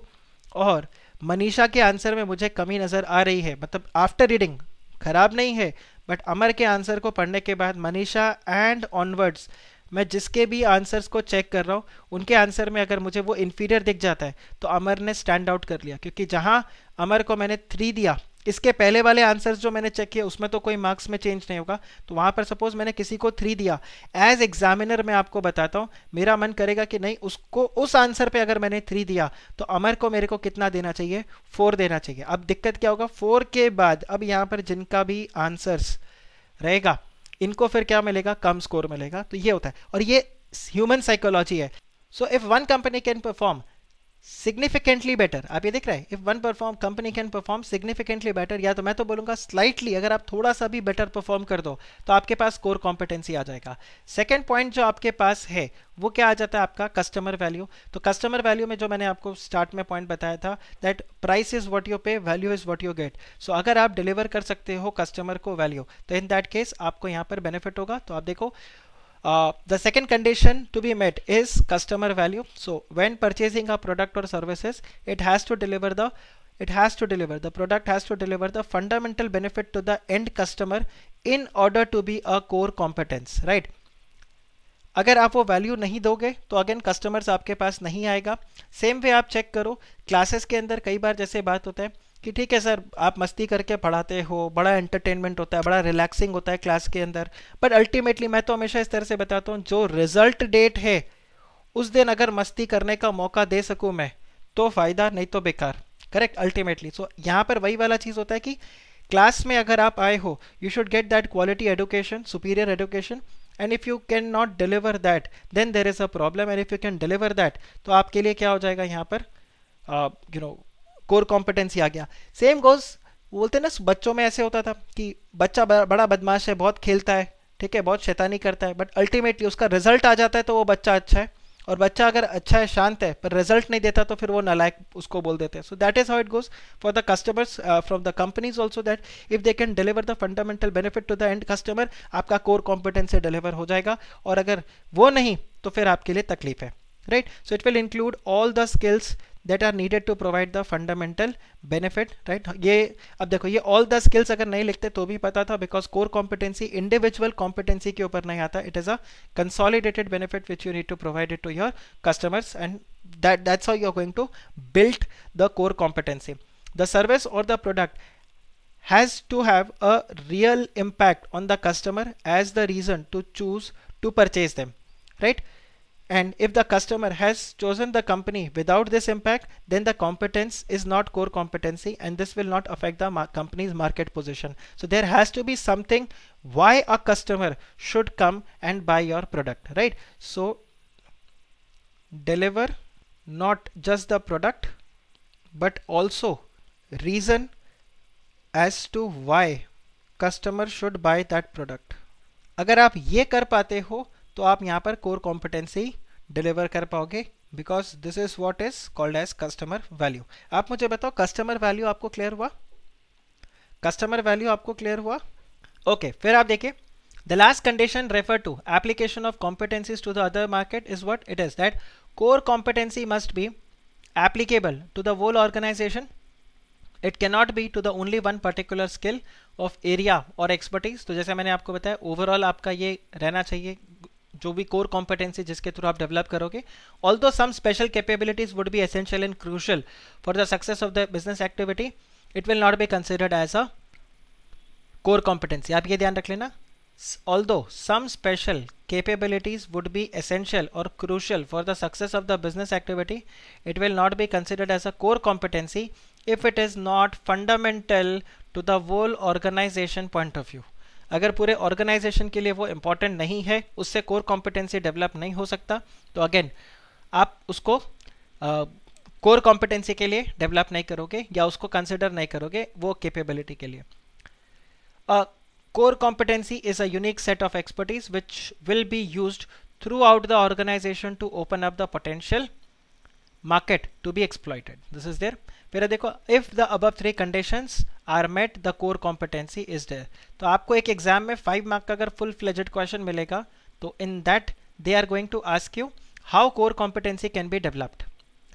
Speaker 1: और मनीषा के आंसर में मुझे कमी नज़र आ रही है मतलब आफ्टर रीडिंग खराब नहीं है बट अमर के आंसर को पढ़ने के बाद मनीषा एंड ऑनवर्ड्स मैं जिसके भी आंसर्स को चेक कर रहा हूँ उनके आंसर में अगर मुझे वो इन्फीरियर दिख जाता है तो अमर ने स्टैंड आउट कर लिया क्योंकि जहाँ अमर को मैंने थ्री दिया इसके पहले वाले आंसर्स जो मैंने चेक किए उसमें तो कोई मार्क्स में चेंज नहीं होगा तो वहाँ पर सपोज मैंने किसी को थ्री दिया एज एग्जामिनर मैं आपको बताता हूँ मेरा मन करेगा कि नहीं उसको उस आंसर पे अगर मैंने थ्री दिया तो अमर को मेरे को कितना देना चाहिए फोर देना चाहिए अब दिक्कत क्या होगा फोर के बाद अब यहाँ पर जिनका भी आंसर्स रहेगा इनको फिर क्या मिलेगा कम स्कोर मिलेगा तो ये होता है और ये ह्यूमन साइकोलॉजी है so if one company can perform significantly better आप ये देख रहे हैं if one perform company can perform significantly better या तो मैं तो बोलूंगा स्लाइटली अगर आप थोड़ा सा भी बेटर परफॉर्म कर दो तो आपके पास कोर कॉम्पिटेंसी आ जाएगा सेकेंड पॉइंट जो आपके पास है वो क्या आ जाता है आपका कस्टमर वैल्यू तो कस्टमर वैल्यू में जो मैंने आपको स्टार्ट में पॉइंट बताया था that price is what you pay value is what you get so अगर आप डिलीवर कर सकते हो कस्टमर को वैल्यू तो इन दैट केस आपको यहाँ पर बेनिफिट होगा तो आप देखो the second condition to be met is customer value. So when purchasing a product or services, it has to deliver the it has to deliver the product has to deliver the fundamental benefit to the end customer in order to be a core competence, right? अगर आप वो value नहीं दोगे तो again customers आपके पास नहीं आएगा सेम वे आप चेक करो क्लासेस के अंदर कई बार जैसे बात होता है कि ठीक है सर आप मस्ती करके पढ़ाते हो बड़ा एंटरटेनमेंट होता है बड़ा रिलैक्सिंग होता है क्लास के अंदर बट अल्टीमेटली मैं तो हमेशा इस तरह से बताता हूँ जो रिजल्ट डेट है उस दिन अगर मस्ती करने का मौका दे सकूँ मैं तो फ़ायदा नहीं तो बेकार करेक्ट अल्टीमेटली सो यहाँ पर वही वाला चीज़ होता है कि क्लास में अगर आप आए हो you should get that quality education superior education and if you can not deliver that then there is a problem and if you can deliver that तो आपके लिए क्या हो जाएगा यहाँ पर you uh, no core competency आ गया सेम गोज बोलते ना बच्चों में ऐसे होता था कि बच्चा बड़ा बदमाश है बहुत खेलता है ठीक है बहुत शैतानी करता है बट अल्टीमेटली उसका रिजल्ट आ जाता है तो वो बच्चा अच्छा है और बच्चा अगर अच्छा है शांत है पर रिजल्ट नहीं देता तो फिर वो नलायक उसको बोल देते हैं so that is how it goes for the customers from the companies also that if they can deliver the fundamental benefit to the end customer आपका कोर कॉम्पिटेंस से डिलीवर हो जाएगा और अगर वो नहीं तो फिर आपके लिए तकलीफ है right so it will include all the skills that are needed to provide the fundamental benefit right ये अब देखो ये ऑल द स्किल्स अगर नहीं लिखते तो भी पता था because core competency individual competency के ऊपर नहीं आता it is a consolidated benefit which you need to provide it to your customers and that's are you are going to build the core competency the service और the product has to have a real impact on the customer as the reason to choose to purchase them right And if the customer has chosen the company without this impact, then the competence is not core competency and this will not affect the mar company's market position. So there has to be something why a customer should come and buy your product, right? So deliver not just the product, but also reason as to why customer should buy that product. अगर आप ये कर पाते हो तो आप यहाँ पर कोर कॉम्पिटेंसी डिलीवर कर पाओगे because this is what is called as customer value आप मुझे बताओ कस्टमर वैल्यू आपको क्लियर हुआ कस्टमर वैल्यू आपको क्लियर हुआ ओके okay, फिर आप देखिए the last condition refer to application of competencies to the other market is what it is that core competency must be applicable to the whole organization it can not be to the only one particular skill of area और expertise तो जैसे मैंने आपको बताया overall आपका ये रहना चाहिए जो भी कोर कॉम्पिटेंसी जिसके थ्रू आप डेवलप करोगे although some special capabilities would be essential and crucial for the success of the business activity it will not be considered as a core competency आप ये ध्यान रख लेना although some special capabilities would be essential और crucial for the success of the business activity it will not be considered as a core competency if it is not fundamental to the whole organization point of view अगर पूरे organisation के लिए वो important नहीं है उससे core competency develop नहीं हो सकता तो अगेन आप उसको कोर uh, कॉम्पिटेंसी के लिए डेवलप नहीं करोगे या उसको कंसिडर नहीं करोगे वो केपेबिलिटी के लिए core competency is a unique set of expertise which will be use throughout the organization to open up the potential market to be exploited. This is their मेरा देखो इफ द अब three condition are met the core competency is there तो आपको एक exam में five mark का अगर full fledged question मिलेगा तो in that they are going to ask you how core competency can be developed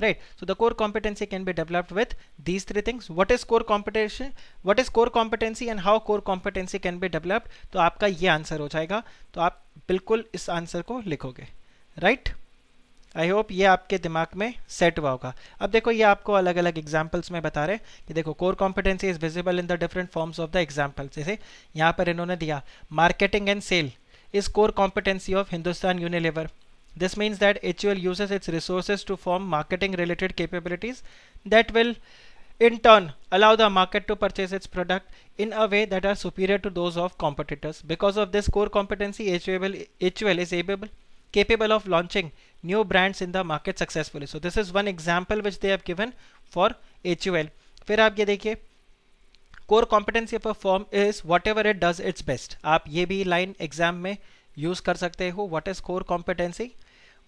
Speaker 1: right so the core competency can be developed with these three things what is core competition what is core competency and how core competency can be developed तो आपका ये answer हो जाएगा तो आप बिल्कुल इस answer को लिखोगे राइट right? आई होप ये आपके दिमाग में सेट हुआ होगा अब देखो ये आपको अलग अलग एग्जाम्पल्स में बता रहे हैं कि देखो core competency is visible in the different forms of the examples जैसे यहाँ पर इन्होंने दिया marketing and sale is core competency of Hindustan Unilever this means that H UL uses its resources to form marketing related capabilities that will in turn allow the market to purchase its product in a way that are superior to those of competitors because of this core competency H UL is able capable of launching new brands in the market successfully. So this is one example which they have given for HUL. फिर आप ये देखिए core competency of a firm is whatever it it does its best आप ये भी line exam में use कर सकते हो what is core competency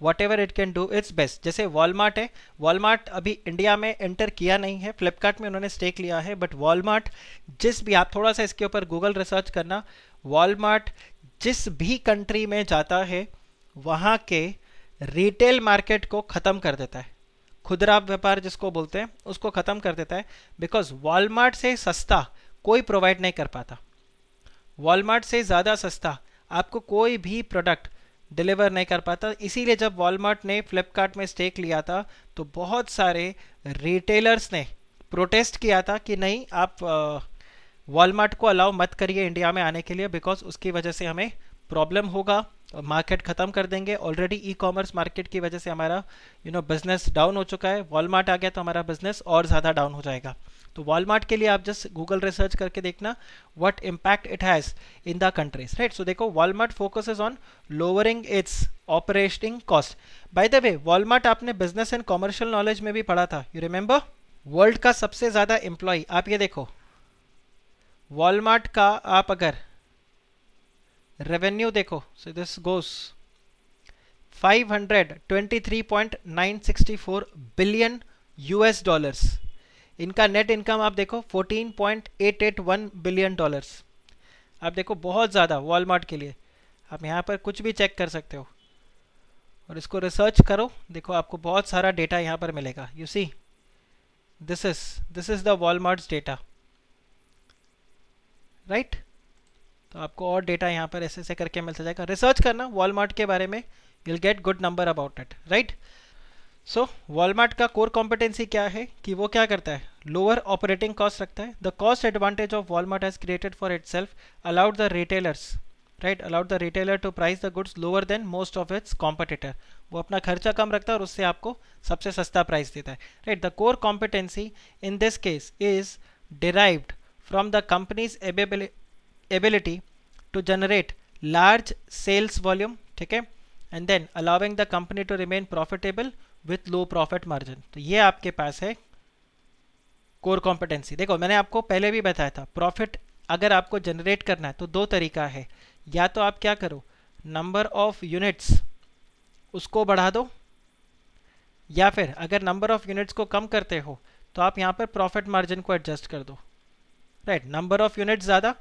Speaker 1: whatever it can do its best जैसे वॉलमार्ट है वॉलमार्ट अभी इंडिया में एंटर किया नहीं है फ्लिपकार्ट में उन्होंने स्टेक लिया है बट वॉलमार्ट जिस भी आप थोड़ा सा इसके ऊपर गूगल रिसर्च करना वॉलमार्ट जिस भी कंट्री में जाता है वहाँ के रिटेल मार्केट को ख़त्म कर देता है खुदरा व्यापार जिसको बोलते हैं उसको ख़त्म कर देता है बिकॉज वॉलमार्ट से सस्ता कोई प्रोवाइड नहीं कर पाता वॉलमार्ट से ज़्यादा सस्ता आपको कोई भी प्रोडक्ट डिलीवर नहीं कर पाता इसीलिए जब वॉलमार्ट ने फ्लिपकार्ट में स्टेक लिया था तो बहुत सारे रिटेलर्स ने प्रोटेस्ट किया था कि नहीं आप वॉलमार्ट को अलाउ मत करिए इंडिया में आने के लिए बिकॉज उसकी वजह से हमें प्रॉब्लम होगा मार्केट ख़त्म कर देंगे ऑलरेडी ई कॉमर्स मार्केट की वजह से हमारा यू नो बिज़नेस डाउन हो चुका है वॉलमार्ट आ गया तो हमारा बिज़नेस और ज़्यादा डाउन हो जाएगा तो वॉलमार्ट के लिए आप जस्ट गूगल रिसर्च करके देखना what impact it has in the countries right so देखो Walmart focus on lowering its operating cost by the way Walmart आपने बिजनेस एंड कॉमर्शियल नॉलेज में भी पढ़ा था यू रिमेंबर वर्ल्ड का सबसे ज़्यादा एम्प्लॉय आप ये देखो वॉलमार्ट का आप अगर रेवेन्यू देखो so this goes 523.964 billion US dollars इनका नेट इनकम आप देखो 14.881 बिलियन डॉलर्स आप देखो बहुत ज़्यादा वॉलमार्ट के लिए आप यहाँ पर कुछ भी चेक कर सकते हो और इसको रिसर्च करो देखो आपको बहुत सारा डेटा यहाँ पर मिलेगा you see this is this is the Walmart data right तो आपको और डेटा यहाँ पर ऐसे ऐसे करके मिलता जाएगा रिसर्च करना वॉलमार्ट के बारे में you'll get good number about it right so Walmart का कोर कॉम्पिटेंसी क्या है कि वो क्या करता है लोअर ऑपरेटिंग कॉस्ट रखता है the cost advantage of Walmart has created for itself allowed the retailers right allowed the retailer to price the goods lower than most of its competitor वो अपना खर्चा कम रखता है और उससे आपको सबसे सस्ता प्राइस देता है right the core competency in this case is derived from the company's ability ability to generate large sales volume ठीक है and then allowing the company to remain profitable with low profit margin तो ये आपके पास है core competency देखो मैंने आपको पहले भी बताया था प्रॉफिट अगर आपको जनरेट करना है तो दो तरीका है या तो आप क्या करो नंबर ऑफ यूनिट्स उसको बढ़ा दो या फिर अगर नंबर ऑफ यूनिट्स को कम करते हो तो आप यहाँ पर प्रॉफिट मार्जिन को एडजस्ट कर दो राइट नंबर ऑफ यूनिट्स ज़्यादा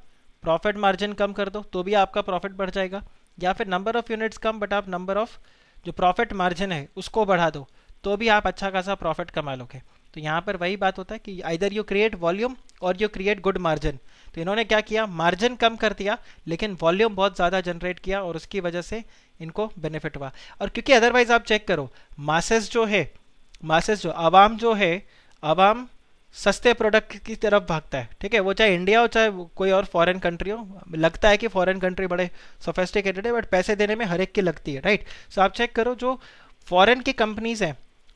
Speaker 1: प्रॉफिट मार्जिन कम कर दो तो भी आपका प्रॉफिट बढ़ जाएगा या फिर नंबर ऑफ़ यूनिट्स कम बट आप नंबर ऑफ़ जो प्रॉफिट मार्जिन है उसको बढ़ा दो तो भी आप अच्छा खासा प्रॉफिट कमा लोगे तो यहाँ पर वही बात होता है कि आइदर यू क्रिएट वॉल्यूम और यू क्रिएट गुड मार्जिन तो इन्होंने क्या किया मार्जिन कम कर दिया लेकिन वॉल्यूम बहुत ज़्यादा जनरेट किया और उसकी वजह से इनको बेनिफिट हुआ और क्योंकि अदरवाइज आप चेक करो मासेस जो है मासेस जो आवाम जो है आवाम सस्ते प्रोडक्ट की तरफ भागता है ठीक है वो चाहे इंडिया हो चाहे कोई और फॉरेन कंट्री हो लगता है कि फॉरेन कंट्री बड़े सोफेस्टिकेटेड है बट पैसे देने में हर एक की लगती है राइट सो आप चेक करो जो फॉरेन की कंपनीज हैं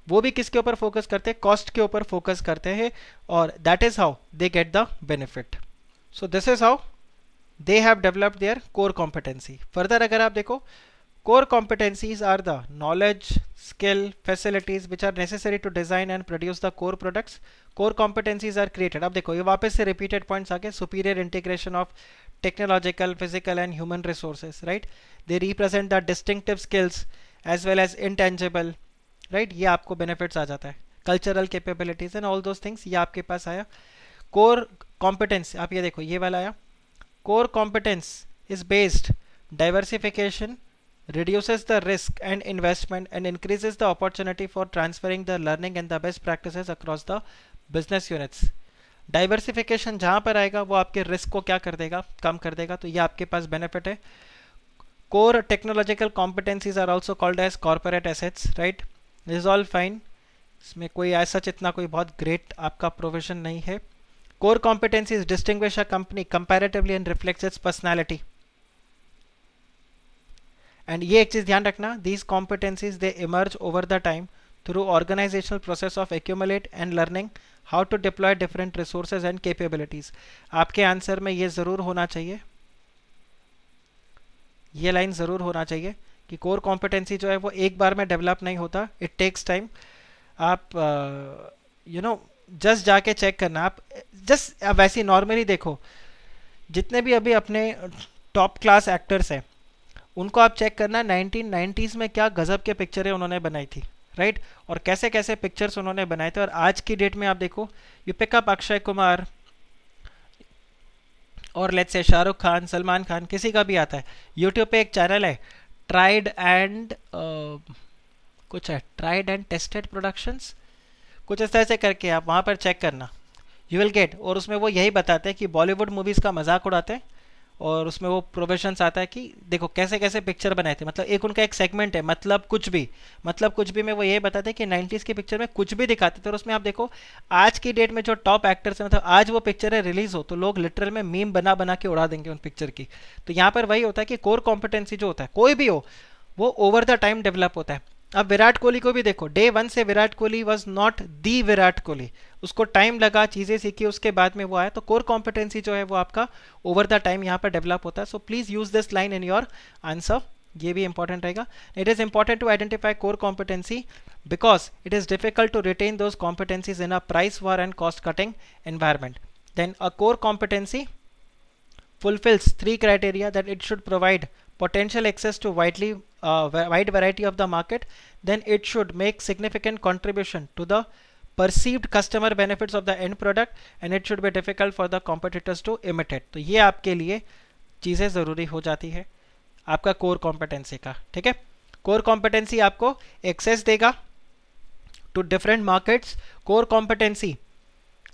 Speaker 1: वो भी किसके ऊपर फोकस करते हैं कॉस्ट के ऊपर फोकस करते हैं और that is how they get the benefit so this is how they have developed their core competency further अगर आप देखो Core competencies are the knowledge, skill, facilities which are necessary to design and produce the core products. Core competencies are created. अब देखो ये वापस से repeated points आके superior integration of technological, physical and human resources, right? They represent the distinctive skills as well as intangible, right? ये आपको benefits आ जाता है. Cultural capabilities and all those things ये आपके पास आया. Core competence आप ये देखो ये वाला आया. Core competence is based diversification reduces the risk and investment and increases the opportunity for transferring the learning and the best practices across the business units diversification जहाँ पर आएगा वो आपके रिस्क को क्या कर देगा कम कर देगा तो ये आपके पास बेनिफिट है core technological competencies are also called as corporate assets right this is all fine इसमें कोई ऐसा इतना कोई बहुत ग्रेट आपका प्रोविजन नहीं है core competencies is distinguish a company comparatively and reflects its personality and ये एक चीज़ ध्यान रखना these competencies they emerge over the time through organisational process of accumulate and learning how to deploy different resources and capabilities आपके answer में ये ज़रूर होना चाहिए ये लाइन ज़रूर होना चाहिए कि कोर कॉम्पिटेंसी जो है वो एक बार में डेवलप नहीं होता इट टेक्स टाइम आप यू नो जस्ट जाके चेक करना आप जस्ट वैसे नॉर्मली देखो जितने भी अभी अपने टॉप क्लास एक्टर्स हैं उनको आप चेक करना नाइनटीज में क्या गज़ब के पिक्चरें उन्होंने बनाई थी राइट और कैसे कैसे पिक्चर्स उन्होंने बनाए थे और आज की डेट में आप देखो यू पिकअप अक्षय कुमार और लेट्स से शाहरुख खान सलमान खान किसी का भी आता है यूट्यूब पे एक चैनल है ट्राइड एंड कुछ है ट्राइड एंड टेस्टेड प्रोडक्शंस कुछ इस तरह से करके आप वहाँ पर चेक करना यू विल गेट और उसमें वो यही बताते हैं कि बॉलीवुड मूवीज़ का मजाक उड़ाते हैं और उसमें वो प्रोवेशंस आता है कि देखो कैसे कैसे पिक्चर बनाए थे मतलब एक उनका एक सेगमेंट है मतलब कुछ भी मतलब कुछ भी में वो ये बताते हैं कि नाइन्टीज़ की पिक्चर में कुछ भी दिखाते थे और उसमें आप देखो आज की डेट में जो टॉप एक्टर्स हैं मतलब आज वो पिक्चर है रिलीज़ हो तो लोग लिटरल में मीम बना बना के उड़ा देंगे उन पिक्चर की तो यहाँ पर वही होता है कि कोर कॉम्पिटेंसी जो होता है कोई भी हो वो ओवर द टाइम डेवलप होता है अब विराट कोहली को भी देखो डे वन से Virat Kohli was not the Virat Kohli उसको टाइम लगा चीज़ें सीखी उसके बाद में वो आया तो कोर कॉम्पिटेंसी जो है वो आपका ओवर द टाइम यहाँ पर डेवलप होता है so please use this line in your answer ये भी इंपॉर्टेंट रहेगा it is important to identify core competency because it is difficult to retain those competencies in a price war and cost cutting environment then a core competency fulfills three criteria that it should provide potential access to widely uh, wide variety of the market then it should make significant contribution to the perceived customer benefits of the end product and it should be difficult for the competitors to imitate तो ये आपके लिए चीज़ें ज़रूरी हो जाती है आपका कोर कॉम्पिटेंसी का ठीक है कोर कॉम्पिटेंसी आपको एक्सेस देगा to different markets core competency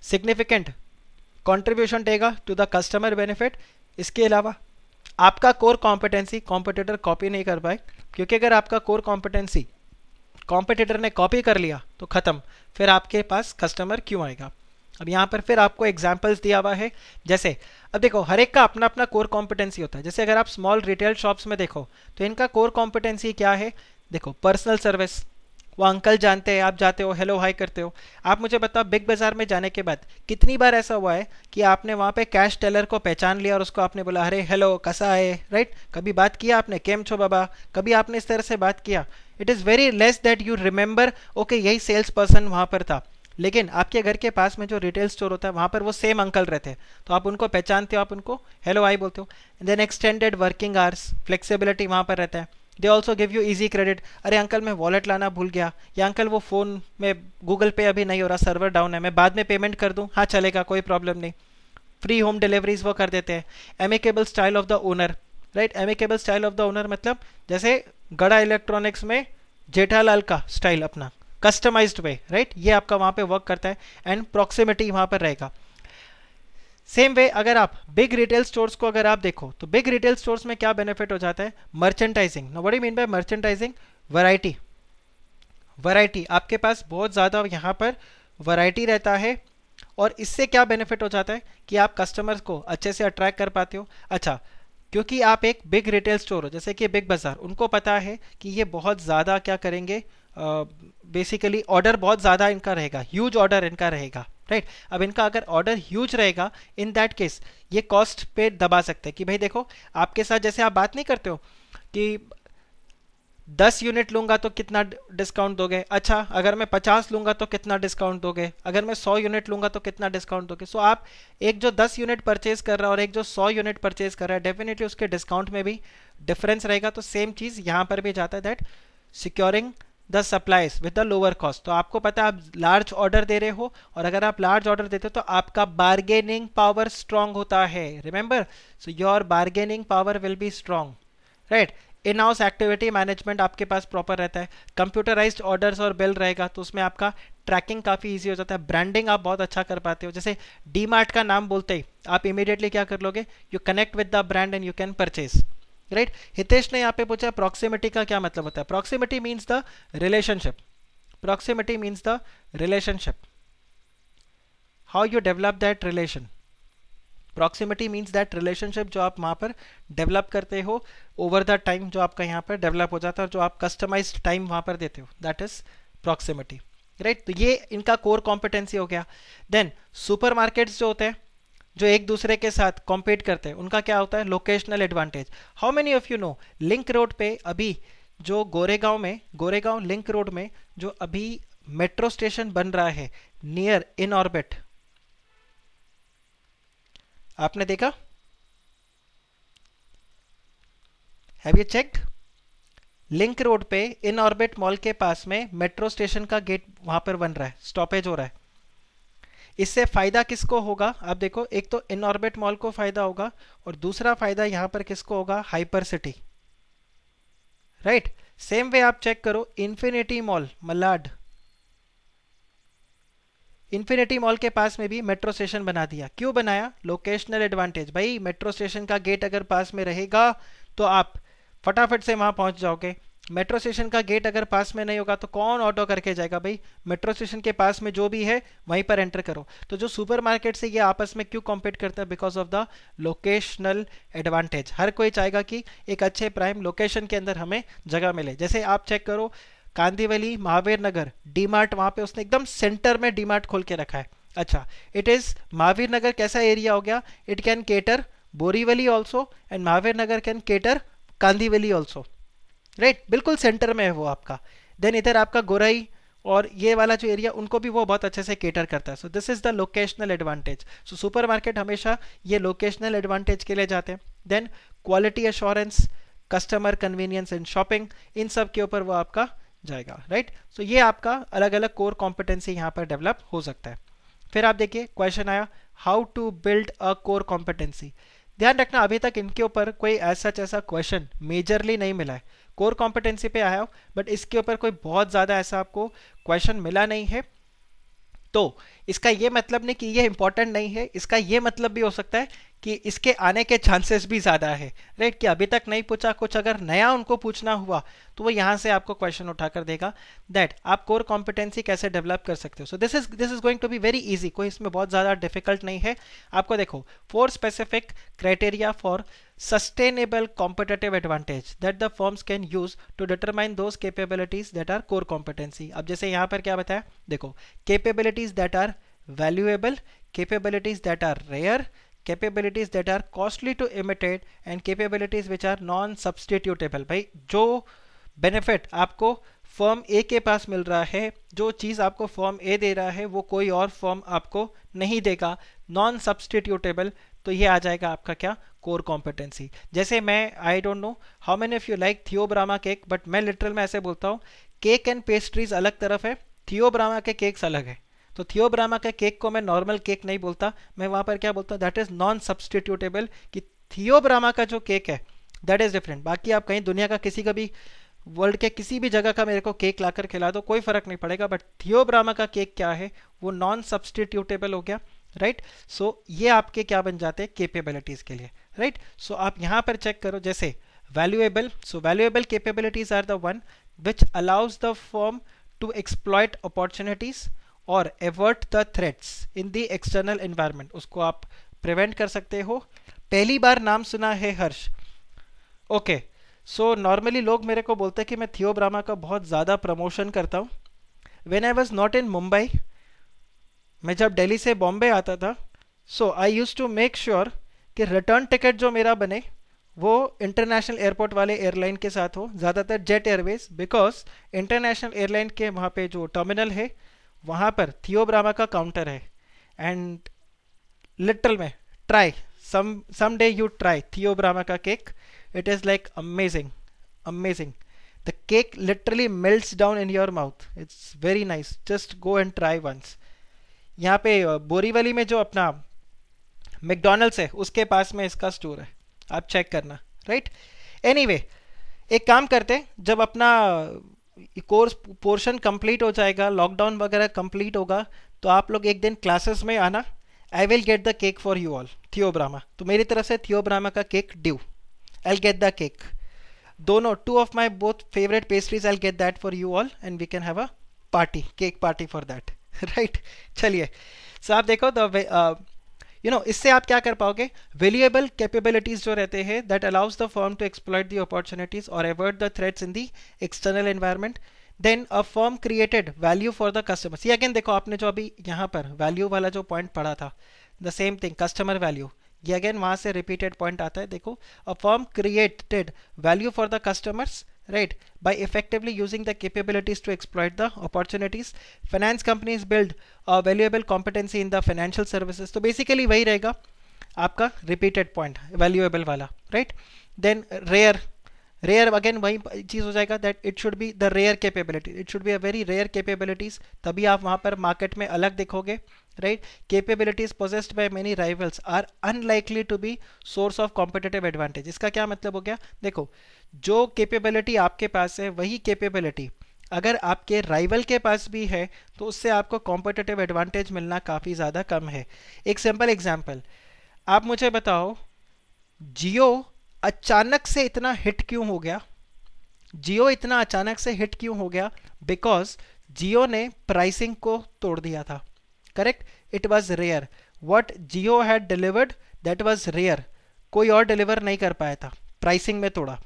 Speaker 1: significant contribution देगा टू द कस्टमर बेनिफिट इसके अलावा आपका कोर कॉम्पिटेंसी कॉम्पिटिटर कॉपी नहीं कर पाए क्योंकि अगर आपका कोर कॉम्पिटेंसी कॉम्पिटिटर ने कॉपी कर लिया तो ख़त्म फिर आपके पास कस्टमर क्यों आएगा अब यहाँ पर फिर आपको एग्जाम्पल्स दिया हुआ है जैसे अब देखो हर एक का अपना अपना कोर कॉम्पिटेंसी होता है जैसे अगर आप स्मॉल रिटेल शॉप्स में देखो तो इनका कोर कॉम्पिटेंसी क्या है देखो पर्सनल सर्विस वो अंकल जानते हैं आप जाते हो हेलो हाई करते हो आप मुझे बताओ बिग बाज़ार में जाने के बाद कितनी बार ऐसा हुआ है कि आपने वहाँ पे कैश टेलर को पहचान लिया और उसको आपने बोला अरे हेलो कसा है राइट कभी बात किया आपने केम छो बाबा कभी आपने इस तरह से बात किया it is very less that you remember okay यही सेल्स पर्सन वहाँ पर था लेकिन आपके घर के पास में जो रिटेल स्टोर होता है वहाँ पर वो सेम अंकल रहते हैं तो आप उनको पहचानते हो आप उनको हेलो आई बोलते हो then extended working hours flexibility वहाँ पर रहता है they also give you easy credit अरे अंकल मैं वॉलेट लाना भूल गया या अंकल वो फ़ोन में गूगल पे अभी नहीं हो रहा सर्वर डाउन है मैं बाद में पेमेंट कर दूँ हाँ चलेगा कोई प्रॉब्लम नहीं फ्री होम डिलीवरीज वो कर देते हैं amicable style of the owner right amicable style of the owner मतलब जैसे गड़ा इलेक्ट्रॉनिक्स में जेठालाल का स्टाइल अपना कस्टमाइज्ड वे राइट ये आपका वहाँ पे वर्क करता है एंड प्रॉक्सिमिटी वहाँ पर रहेगा सेम वे अगर आप बिग रिटेल स्टोर्स को अगर आप देखो तो बिग रिटेल स्टोर्स में क्या बेनिफिट हो जाता है merchandising know what mean by merchandising variety variety आपके पास बहुत ज़्यादा यहाँ पर वैरायटी रहता है और इससे क्या बेनिफिट हो जाता है कि आप कस्टमर्स को अच्छे से अट्रैक्ट कर पाते हो अच्छा क्योंकि आप एक बिग रिटेल स्टोर हो जैसे कि बिग बाज़ार उनको पता है कि ये बहुत ज़्यादा क्या करेंगे बेसिकली uh, ऑर्डर बहुत ज़्यादा इनका रहेगा ह्यूज ऑर्डर इनका रहेगा राइट अब इनका अगर ऑर्डर ह्यूज रहेगा इन दैट केस ये कॉस्ट पे दबा सकते हैं कि भाई देखो आपके साथ जैसे आप बात नहीं करते हो कि दस यूनिट लूंगा तो कितना डिस्काउंट दोगे अच्छा अगर मैं पचास लूंगा तो कितना डिस्काउंट दोगे अगर मैं सौ यूनिट लूंगा तो कितना डिस्काउंट दोगे सो आप एक जो दस यूनिट परचेज कर रहा है और एक जो सौ यूनिट परचेज कर रहा है डेफिनेटली उसके डिस्काउंट में भी डिफरेंस रहेगा तो सेम चीज़ यहाँ पर भी जाता है that securing the supplies with the lower cost तो आपको पता है आप लार्ज ऑर्डर दे रहे हो और अगर आप लार्ज ऑर्डर देते हो तो आपका बार्गेनिंग पावर स्ट्रांग होता है remember so your bargaining power will be strong right in house activity management आपके पास प्रॉपर रहता है कंप्यूटराइज ऑर्डर्स और बिल रहेगा तो उसमें आपका ट्रैकिंग काफ़ी ईजी हो जाता है ब्रांडिंग आप बहुत अच्छा कर पाते हो जैसे डी का नाम बोलते ही आप इमीडिएटली क्या कर लोगे you connect with the brand and you can purchase right right? Hitesh ने यहाँ पे पूछा प्रॉक्सिमिटी का क्या मतलब होता है proximity means the relationship proximity means the relationship how you develop that relation proximity means that relationship जो आप वहाँ पर डेवलप करते हो ओवर द टाइम जो आपका यहाँ पर डेवलप हो जाता है और जो आप कस्टमाइज टाइम वहाँ पर देते हो दैट इज प्रॉक्सिमिटी राइट तो ये इनका कोर कॉम्पिटेंसी हो गया देन सुपर जो होते हैं जो एक दूसरे के साथ कॉम्पीट करते हैं उनका क्या होता है locational advantage how many of you know link road पे अभी जो गोरेगांव में गोरेगांव लिंक रोड में जो अभी मेट्रो स्टेशन बन रहा है नियर इन ऑर्बिट आपने देखा have you check link road पे इन ऑर्बिट मॉल के पास में मेट्रो स्टेशन का गेट वहां पर बन रहा है स्टॉपेज हो रहा है इससे फ़ायदा किसको होगा आप देखो एक तो इन ऑर्बिट मॉल को फ़ायदा होगा और दूसरा फ़ायदा यहाँ पर किसको होगा Hypercity right same way आप चेक करो Infinity Mall Malad Infinity Mall के पास में भी मेट्रो स्टेशन बना दिया क्यों बनाया लोकेशनल एडवांटेज भाई मेट्रो स्टेशन का गेट अगर पास में रहेगा तो आप फटाफट से वहाँ पहुँच जाओगे मेट्रो स्टेशन का गेट अगर पास में नहीं होगा तो कौन ऑटो करके जाएगा भाई मेट्रो स्टेशन के पास में जो भी है वहीं पर एंटर करो तो जो सुपरमार्केट से ये आपस में क्यों कॉम्पीट करते हैं because of the locational advantage हर कोई चाहेगा कि एक अच्छे प्राइम लोकेशन के अंदर हमें जगह मिले जैसे आप चेक करो कांदीवली महावीर नगर डी मार्ट वहाँ पर उसने एकदम सेंटर में डी मार्ट खोल के रखा है अच्छा इट इज़ महावीर नगर कैसा एरिया हो गया it can cater Borivali also and Mahavir Nagar can cater Kandivali also right right? बिल्कुल सेंटर में है वो आपका देन इधर आपका गोराई और ये वाला जो एरिया उनको भी वो बहुत अच्छे से केटर करता है so this is the locational advantage so supermarket हमेशा ये लोकेशनल एडवांटेज के लिए जाते हैं then quality assurance customer convenience and shopping इन सब के ऊपर वो आपका जाएगा राइट right? सो so ये आपका अलग अलग कोर कॉम्पिटेंसी यहाँ पर डेवलप हो सकता है फिर आप देखिए क्वेश्चन आया how to build a core competency ध्यान रखना अभी तक इनके ऊपर कोई ऐसा जैसा क्वेश्चन मेजरली नहीं मिला है कोर कॉम्पिटेंसी पे आया हो बट इसके ऊपर कोई बहुत ज़्यादा ऐसा आपको क्वेश्चन मिला नहीं है तो इसका ये मतलब नहीं कि ये इंपॉर्टेंट नहीं है इसका ये मतलब भी हो सकता है कि इसके आने के चांसेस भी ज़्यादा है राइट कि अभी तक नहीं पूछा कुछ अगर नया उनको पूछना हुआ तो वो यहाँ से आपको क्वेश्चन उठाकर देगा दैट आप कोर कॉम्पिटेंसी कैसे डेवलप कर सकते हो so this is this is going to be very easy कोई इसमें बहुत ज़्यादा डिफिकल्ट नहीं है आपको देखो four specific criteria for sustainable competitive advantage that the firms can use to determine those capabilities that are core competency अब जैसे यहाँ पर क्या बताया देखो capabilities that are valuable capabilities that are rare capabilities that are costly to imitate and capabilities which are non substitutable भाई जो benefit आपको फॉर्म ए के पास मिल रहा है जो चीज़ आपको फॉर्म ए दे रहा है वो कोई और फॉर्म आपको नहीं देगा नॉन सब्सटीट्यूटेबल तो ये आ जाएगा आपका क्या कोर कॉम्पिटेंसी जैसे मैं I don't know how man if you like Theobroma cake but मैं लिटरल में ऐसे बोलता हूँ केक एंड पेस्ट्रीज अलग तरफ है थियोब्रामा के केक्स अलग है तो थियोब्रामा के केक को मैं नॉर्मल केक नहीं बोलता मैं वहाँ पर क्या बोलता हूँ दैट इज़ नॉन सब्सटीट्यूटेबल कि थियोब्रामा का जो केक है दैट इज़ डिफरेंट बाकी आप कहीं दुनिया का किसी का भी वर्ल्ड के किसी भी जगह का मेरे को केक लाकर खिला दो कोई फ़र्क नहीं पड़ेगा बट थियोब्रामा का केक क्या है वो नॉन सब्सटीट्यूटेबल हो गया राइट right? सो so, ये आपके क्या बन जाते हैं केपेबिलिटीज़ के लिए राइट right? सो so, आप यहाँ पर चेक करो जैसे valuable so valuable capabilities are the one which allows the firm to exploit opportunities और avert the threats in the external environment उसको आप प्रिवेंट कर सकते हो पहली बार नाम सुना है हर्ष ओके सो नॉर्मली लोग मेरे को बोलते हैं कि मैं थियो ब्रामा का बहुत ज़्यादा प्रमोशन करता हूँ when I was not in Mumbai मैं जब दिल्ली से बॉम्बे आता था so I used to make sure कि रिटर्न टिकट जो मेरा बने वो इंटरनेशनल एयरपोर्ट वाले एयरलाइन के साथ हो ज़्यादातर Jet Airways because international airline के वहाँ पे जो टर्मिनल है वहाँ पर थियोब्रामा का काउंटर है एंड लिटरल में try some some day you try Broma का cake it is like amazing amazing the cake literally melt down in your mouth it's very nice just go and try once यहाँ पे uh, Borivali में जो अपना McDonald's है उसके पास में इसका स्टोर है आप चेक करना राइट right? एनीवे anyway, एक काम करते जब अपना कोर्स पोर्शन कंप्लीट हो जाएगा लॉकडाउन वगैरह कंप्लीट होगा तो आप लोग एक दिन क्लासेस में आना I will get the cake for you all Theobroma तो मेरी तरफ से थियोब्रामा का cake due I get the cake दोनों two of my both favourite pastries I get that for you all and we can have a party cake party for that right चलिए so आप देखो the you know इससे आप क्या कर पाओगे वेलिएबल capabilities जो रहते हैं that allows the firm to exploit the opportunities और avert the threats in the external environment then a firm created value for the customers ये अगेन देखो आपने जो अभी यहाँ पर वैल्यू वाला जो पॉइंट पढ़ा था the same thing customer value ये अगेन वहाँ से रिपीटेड पॉइंट आता है देखो a firm created value for the customers right by effectively using the capabilities to exploit the opportunities finance companies build a valuable competency in the financial services So basically वही रहेगा आपका repeated point valuable वाला right then rare rare again वही चीज़ हो जाएगा that it should be the rare capability it should be a very rare capabilities तभी आप वहाँ पर मार्केट में अलग देखोगे right capabilities possessed by many rivals are unlikely to be source of competitive advantage इसका क्या मतलब हो गया देखो जो कैपेबिलिटी आपके पास है वही कैपेबिलिटी अगर आपके राइवल के पास भी है तो उससे आपको कॉम्पिटेटिव एडवांटेज मिलना काफ़ी ज़्यादा कम है एक सिंपल एग्जाम्पल आप मुझे बताओ जियो अचानक से इतना हिट क्यों हो गया जियो इतना अचानक से हिट क्यों हो गया बिकॉज जियो ने प्राइसिंग को तोड़ दिया था correct it was rare what Jio had delivered that was rare कोई और डिलीवर नहीं कर पाया था प्राइसिंग में तोड़ा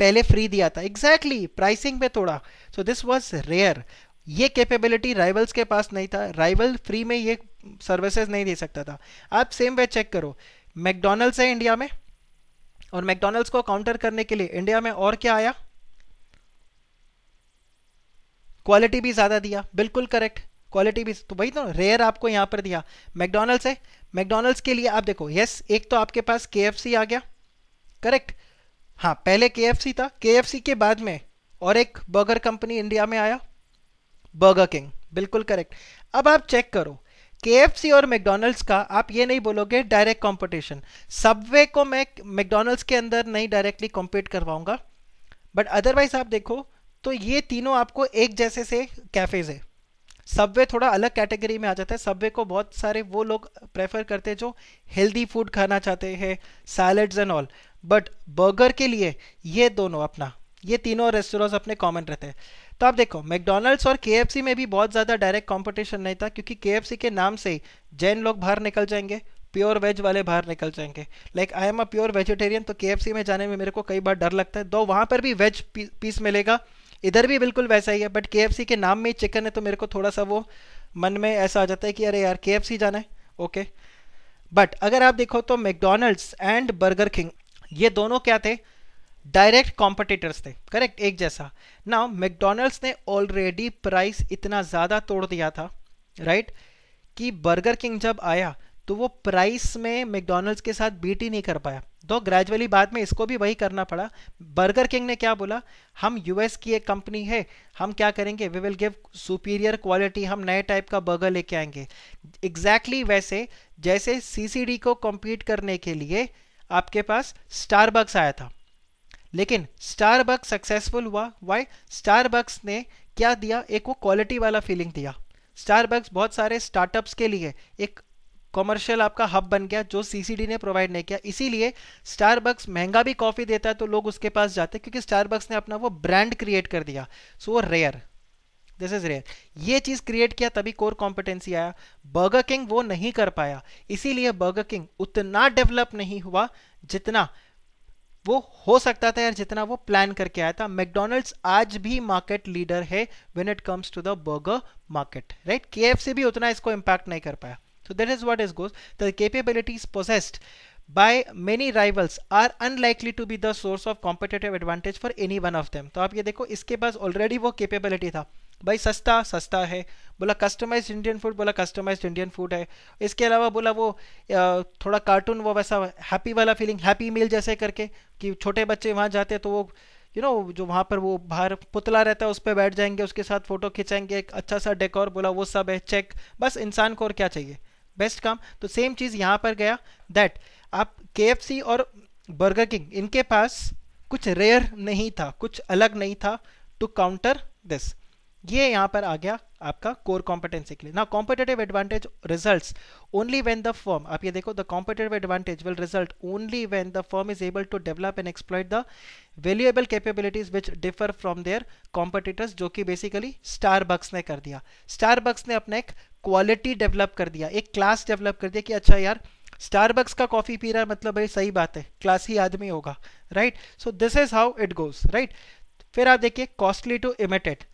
Speaker 1: पहले फ्री दिया था एग्जैक्टली exactly, प्राइसिंग में तोड़ा सो दिस वॉज रेयर ये कैपेबिलिटी राइवल्स के पास नहीं था राइवल फ्री में ये सर्विसेज नहीं दे सकता था आप सेम वे चेक करो मैकडोनल्ड्स है इंडिया में और मैकडोनल्ड्स को काउंटर करने के लिए इंडिया में और क्या आया क्वालिटी भी ज़्यादा दिया बिल्कुल करेक्ट क्वालिटी भी तो वही तो रेयर आपको यहां पर दिया मैकडोनल्ड्स है मैकडोनल्ड्स के लिए आप देखो यस एक तो आपके पास के आ गया करेक्ट हाँ पहले के था के के बाद में और एक बर्गर कंपनी इंडिया में आया बर्गर किंग बिल्कुल करेक्ट अब आप चेक करो के और मैकडोनल्ड्स का आप ये नहीं बोलोगे डायरेक्ट कंपटीशन सबवे को मैं मैकडोनल्ड्स के अंदर नहीं डायरेक्टली कॉम्पीट करवाऊंगा बट अदरवाइज आप देखो तो ये तीनों आपको एक जैसे से कैफेज है सबवे थोड़ा अलग कैटेगरी में आ जाता है सबवे को बहुत सारे वो लोग प्रेफर करते हैं जो हेल्दी फूड खाना चाहते हैं salads and all but burger के लिए ये दोनों अपना ये तीनों रेस्टोरेंट्स अपने कॉमन रहते हैं तो आप देखो मैकडोनल्ड्स और के में भी बहुत ज़्यादा डायरेक्ट कॉम्पिटिशन नहीं था क्योंकि के के नाम से जैन लोग बाहर निकल जाएंगे प्योर वेज वाले बाहर निकल जाएंगे like I am a pure vegetarian तो के में जाने में मेरे को कई बार डर लगता है दो वहाँ पर भी वेज पीस मिलेगा इधर भी बिल्कुल वैसा ही है बट के के नाम में ही चिकन है तो मेरे को थोड़ा सा वो मन में ऐसा आ जाता है कि अरे यार के जाना है ओके okay. बट अगर आप देखो तो मैकडोनल्ड्स एंड बर्गर किंग ये दोनों क्या थे डायरेक्ट कॉम्पिटिटर्स थे करेक्ट एक जैसा ना मैकडोनल्ड्स ने ऑलरेडी प्राइस इतना ज़्यादा तोड़ दिया था राइट right? कि बर्गर किंग जब आया तो वो प्राइस में मैकडोनल्ड्स के साथ बीट ही नहीं कर पाया दो तो ग्रेजुअली बाद में इसको भी वही करना पड़ा बर्गर किंग ने क्या बोला हम यूएस की एक कंपनी है हम क्या करेंगे we will give superior quality हम नए टाइप का बर्गर लेके आएंगे एग्जैक्टली exactly वैसे जैसे सीसीडी को कॉम्पीट करने के लिए आपके पास स्टारबक्स आया था लेकिन स्टारबक्स सक्सेसफुल हुआ वाई स्टारबक्स ने क्या दिया एक वो क्वालिटी वाला फीलिंग दिया स्टारबक्स बहुत सारे स्टार्टअप्स के लिए एक कॉमर्शियल आपका हब बन गया जो सीसीडी ने प्रोवाइड नहीं किया इसीलिए स्टारबक्स महंगा भी कॉफ़ी देता है तो लोग उसके पास जाते हैं क्योंकि स्टारबक्स ने अपना वो ब्रांड क्रिएट कर दिया सो वो रेयर दिस इज रेयर ये चीज़ क्रिएट किया तभी कोर कॉम्पिटेंसी आया बर्गर किंग वो नहीं कर पाया इसीलिए बर्गर किंग उतना डेवलप नहीं हुआ जितना वो हो सकता था यार जितना वो प्लान करके आया था मैकडोनल्ड्स आज भी मार्केट लीडर है when it comes to the burger market right K F भी उतना इसको इंपैक्ट नहीं कर पाया so that is what is goes the capabilities possessed by many rivals are unlikely to be the source of competitive advantage for any one of them तो आप ये देखो इसके पास ऑलरेडी वो केपेबिलिटी था भाई सस्ता सस्ता है बोला कस्टमाइज्ड इंडियन फूड बोला कस्टमाइज्ड इंडियन फूड है इसके अलावा बोला वो थोड़ा कार्टून वो वैसा हैप्पी वाला फीलिंग हैप्पी मील जैसे करके कि छोटे बच्चे वहाँ जाते तो वो यू you नो know, जो वहाँ पर वो बाहर पुतला रहता है उस पर बैठ जाएंगे उसके साथ फ़ोटो खिंचाएंगे एक अच्छा सा डेकोर बोला वो सब है चेक बस इंसान को और क्या चाहिए बेस्ट काम तो सेम चीज़ यहाँ पर गया दैट आप के और बर्गर किंग इनके पास कुछ रेयर नहीं था कुछ अलग नहीं था टू काउंटर दिस ये यहाँ पर आ गया आपका कोर कॉम्पिटेंसी के लिए ना competitive advantage result only when the firm आप ये देखो the competitive advantage will result only when the firm is able to develop and exploit the valuable capabilities which differ from their competitors जो कि basically बक्स ने कर दिया बक्स ने अपना एक क्वालिटी डेवलप कर दिया एक क्लास डेवलप कर दिया कि अच्छा यार स्टारबक्स का कॉफ़ी पी रहा है मतलब भाई सही बात है क्लासी आदमी होगा right so this is how it goes right फिर आप देखिए costly to imitate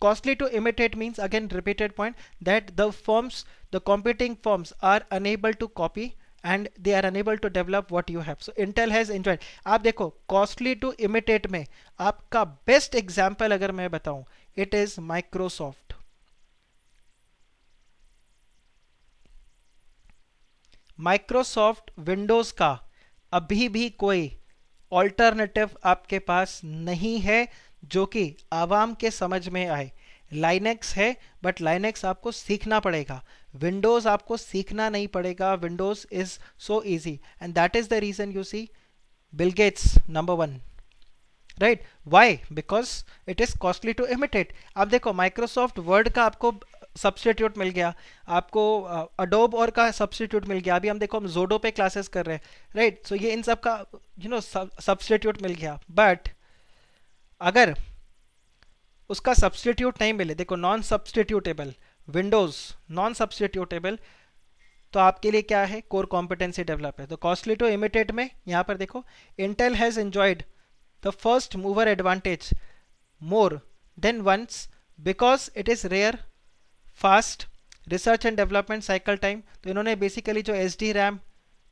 Speaker 1: costly to imitate means again repeated point that the firms the competing firms are unable to copy and they are unable to develop what you have so Intel has enjoyed आप देखो costly to imitate में आपका best example अगर मैं बताऊं it is Microsoft Microsoft Windows का अभी भी कोई ऑल्टरनेटिव आपके पास नहीं है जो कि आवाम के समझ में आए लाइनेक्स है बट लाइनेक्स आपको सीखना पड़ेगा विंडोज़ आपको सीखना नहीं पड़ेगा Windows is so easy and that is the reason you see Bill Gates number one right why because it is costly to imitate आप देखो माइक्रोसॉफ्ट वर्ड का आपको सब्सटीट्यूट मिल गया आपको अडोब uh, और का सब्सटीट्यूट मिल गया अभी हम देखो हम जोडो पे क्लासेस कर रहे हैं राइट सो ये इन सब का यू नो सब्सटीट्यूट मिल गया बट अगर उसका सब्सटीट्यूट नहीं मिले देखो non substitutable Windows non substitutable तो आपके लिए क्या है कोर कॉम्पिटेंसी डेवलप है तो कॉस्टली टू इमिटेड में यहाँ पर देखो Intel has enjoyed the first mover advantage more than once because it is rare fast research and development cycle time तो इन्होंने बेसिकली जो एस डी रैम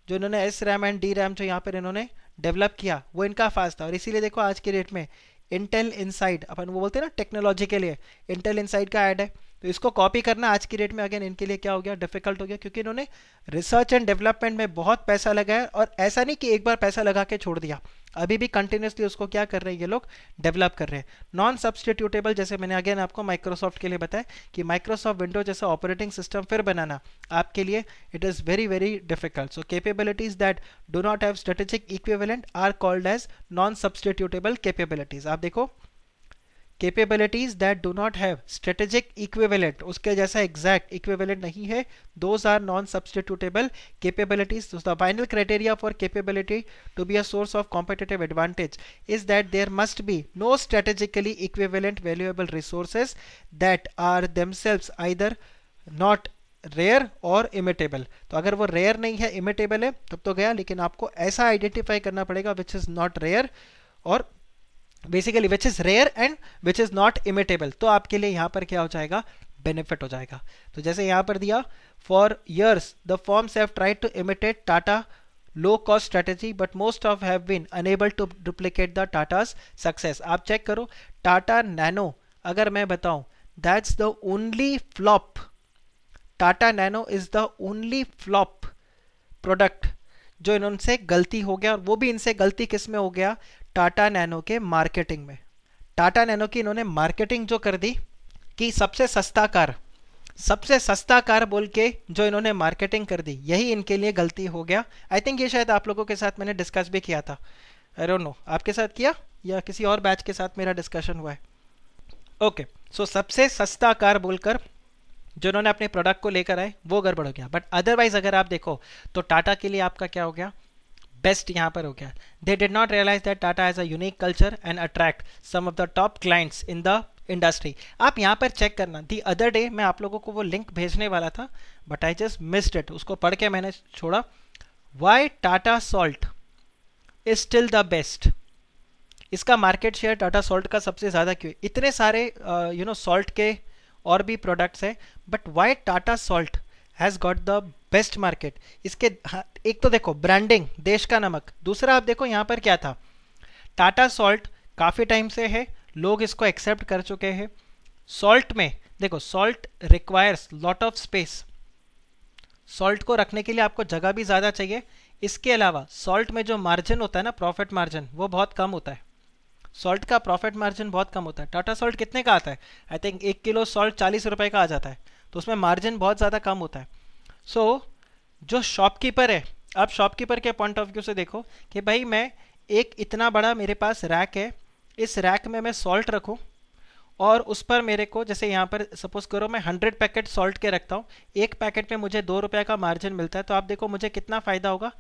Speaker 1: जो इन्होंने S RAM and D RAM जो यहाँ पर इन्होंने डेवलप किया वो इनका फास्ट था और इसीलिए देखो आज के डेट में इंटेल इनसाइड अपन वो बोलते हैं ना टेक्नोलॉजी के लिए इंटेल इनसाइड का ऐड है तो इसको कॉपी करना आज की डेट में अगेन इनके लिए क्या हो गया डिफिकल्ट हो गया क्योंकि इन्होंने रिसर्च एंड डेवलपमेंट में बहुत पैसा लगाया और ऐसा नहीं कि एक बार पैसा लगा के छोड़ दिया अभी भी कंटिन्यूसली उसको क्या कर रहे हैं ये लोग डेवलप कर रहे हैं नॉन सब्सटीट्यूटेबल जैसे मैंने अगेन आपको माइक्रोसॉफ्ट के लिए बताया कि माइक्रोसॉफ्ट विंडो जैसा ऑपरेटिंग सिस्टम फिर बनाना आपके लिए it is very very difficult so capabilities that do not have strategic equivalent are called as non substitutable capabilities आप देखो capabilities that do not have strategic equivalent उसके जैसा एग्जैक्ट इक्विवेलेंट नहीं है those are non substitutable capabilities the final criteria for capability to be a source of competitive advantage is that there must be no strategically equivalent valuable resources that are themselves either not rare और imitable तो अगर वो rare नहीं है imitable है तब तो गया लेकिन आपको ऐसा आइडेंटिफाई करना पड़ेगा विच इज़ नॉट रेयर और basically which is rare and which is not imitable तो आपके लिए यहां पर क्या हो जाएगा बेनिफिट हो जाएगा तो जैसे यहां पर दिया for years the firm have tried to imitate Tata low cost strategy but most of have been unable to duplicate the Tata's success आप चेक करो टाटा नैनो अगर मैं बताऊं that's the only flop Tata Nano is the only flop product जो इन्होंने गलती हो गया और वो भी इनसे गलती किस में हो गया टाटा नैनो के मार्केटिंग में टाटा नैनो की इन्होंने मार्केटिंग जो कर दी कि सबसे सस्ता कार सबसे सस्ता कार बोल के जो इन्होंने मार्केटिंग कर दी यही इनके लिए गलती हो गया आई थिंक ये शायद आप लोगों के साथ मैंने डिस्कस भी किया था आई डोंट नो आपके साथ किया या किसी और बैच के साथ मेरा डिस्कशन हुआ है ओके okay, सो so सबसे सस्ता कार बोलकर जो इन्होंने अपने प्रोडक्ट को लेकर आए वो गड़बड़ हो गया बट अदरवाइज अगर आप देखो तो टाटा के लिए आपका क्या हो गया बेस्ट यहाँ पर हो गया they did not realize that Tata has a unique culture and attract some of the top clients in the industry आप यहाँ पर चेक करना दी अदर डे मैं आप लोगों को वो लिंक भेजने वाला था but I just missed it उसको पढ़ के मैंने छोड़ा why Tata salt is still the best इसका मार्केट शेयर टाटा सॉल्ट का सबसे ज़्यादा क्यों इतने सारे यू नो सॉल्ट के और भी प्रोडक्ट्स हैं but why Tata salt has got the best market इसके हाँ, एक तो देखो ब्रांडिंग देश का नमक दूसरा आप देखो यहाँ पर क्या था टाटा सॉल्ट काफ़ी टाइम से है लोग इसको एक्सेप्ट कर चुके हैं सॉल्ट में देखो salt requires lot of space salt को रखने के लिए आपको जगह भी ज़्यादा चाहिए इसके अलावा सॉल्ट में जो मार्जिन होता है ना प्रॉफिट मार्जिन वो बहुत कम होता है सॉल्ट का प्रॉफिट मार्जिन बहुत कम होता है टाटा सॉल्ट कितने का आता है आई थिंक एक किलो सॉल्ट चालीस रुपये का आ जाता है तो उसमें मार्जिन बहुत ज़्यादा कम होता है सो so, जो शॉपकीपर है आप शॉपकीपर के पॉइंट ऑफ व्यू से देखो कि भाई मैं एक इतना बड़ा मेरे पास रैक है इस रैक में मैं सॉल्ट रखूँ और उस पर मेरे को जैसे यहाँ पर सपोज करो मैं हंड्रेड पैकेट सॉल्ट के रखता हूँ एक पैकेट में मुझे दो रुपये का मार्जिन मिलता है तो आप देखो मुझे कितना फ़ायदा होगा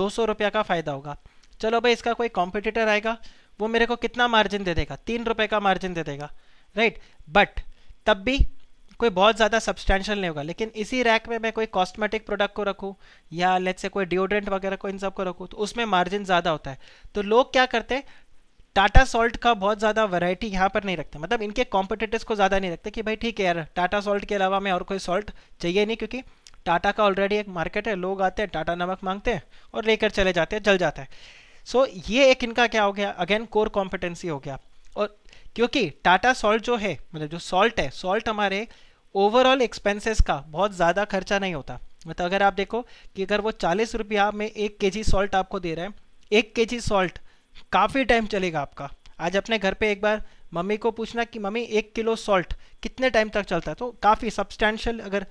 Speaker 1: दो सौ रुपये का फ़ायदा होगा चलो भाई इसका कोई कॉम्पिटिटर आएगा वो मेरे को कितना मार्जिन दे देगा तीन रुपये का मार्जिन दे देगा राइट बट तब भी कोई बहुत ज़्यादा सब्सटैंशल नहीं होगा लेकिन इसी रैक में मैं कोई कॉस्मेटिक प्रोडक्ट को रखूँ या लेट से कोई डिओड्रेंट वगैरह को इन सब को रखूँ तो उसमें मार्जिन ज़्यादा होता है तो लोग क्या करते हैं टाटा सॉल्ट का बहुत ज़्यादा वैरायटी यहाँ पर नहीं रखते मतलब इनके कॉम्पिटेटर्स को ज़्यादा नहीं रखते कि भाई ठीक है यार टाटा सॉल्ट के अलावा मैं और कोई सॉल्ट चाहिए नहीं क्योंकि टाटा का ऑलरेडी एक मार्केट है लोग आते हैं टाटा नमक मांगते हैं और लेकर चले जाते हैं जल जाता है सो so, ये एक इनका क्या हो गया अगेन कोर कॉम्पिटेंसी हो गया और क्योंकि टाटा सॉल्ट जो है मतलब जो सॉल्ट है सॉल्ट हमारे ओवरऑल एक्सपेंसेस का बहुत ज़्यादा खर्चा नहीं होता मतलब अगर आप देखो कि अगर वो चालीस रुपया में एक के जी सॉल्ट आपको दे रहे हैं एक के जी सॉल्ट काफ़ी टाइम चलेगा आपका आज अपने घर पे एक बार मम्मी को पूछना कि मम्मी एक किलो सॉल्ट कितने टाइम तक चलता है तो काफ़ी सब्सटैंशल अगर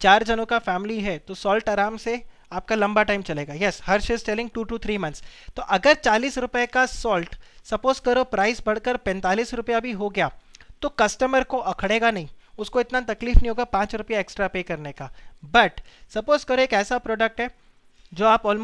Speaker 1: चार जनों का फैमिली है तो सॉल्ट आराम से आपका लंबा टाइम चलेगा yes her she's telling two to three months तो अगर चालीस रुपये का सॉल्ट सपोज करो प्राइस बढ़कर पैंतालीस रुपया भी हो गया तो कस्टमर को अखड़ेगा नहीं उसको इतना तकलीफ नहीं होगा पाँच रुपया एक्स्ट्रा पे करने का बट सपोज करो एक ऐसा प्रोडक्ट है जो आप ऑलमोस्ट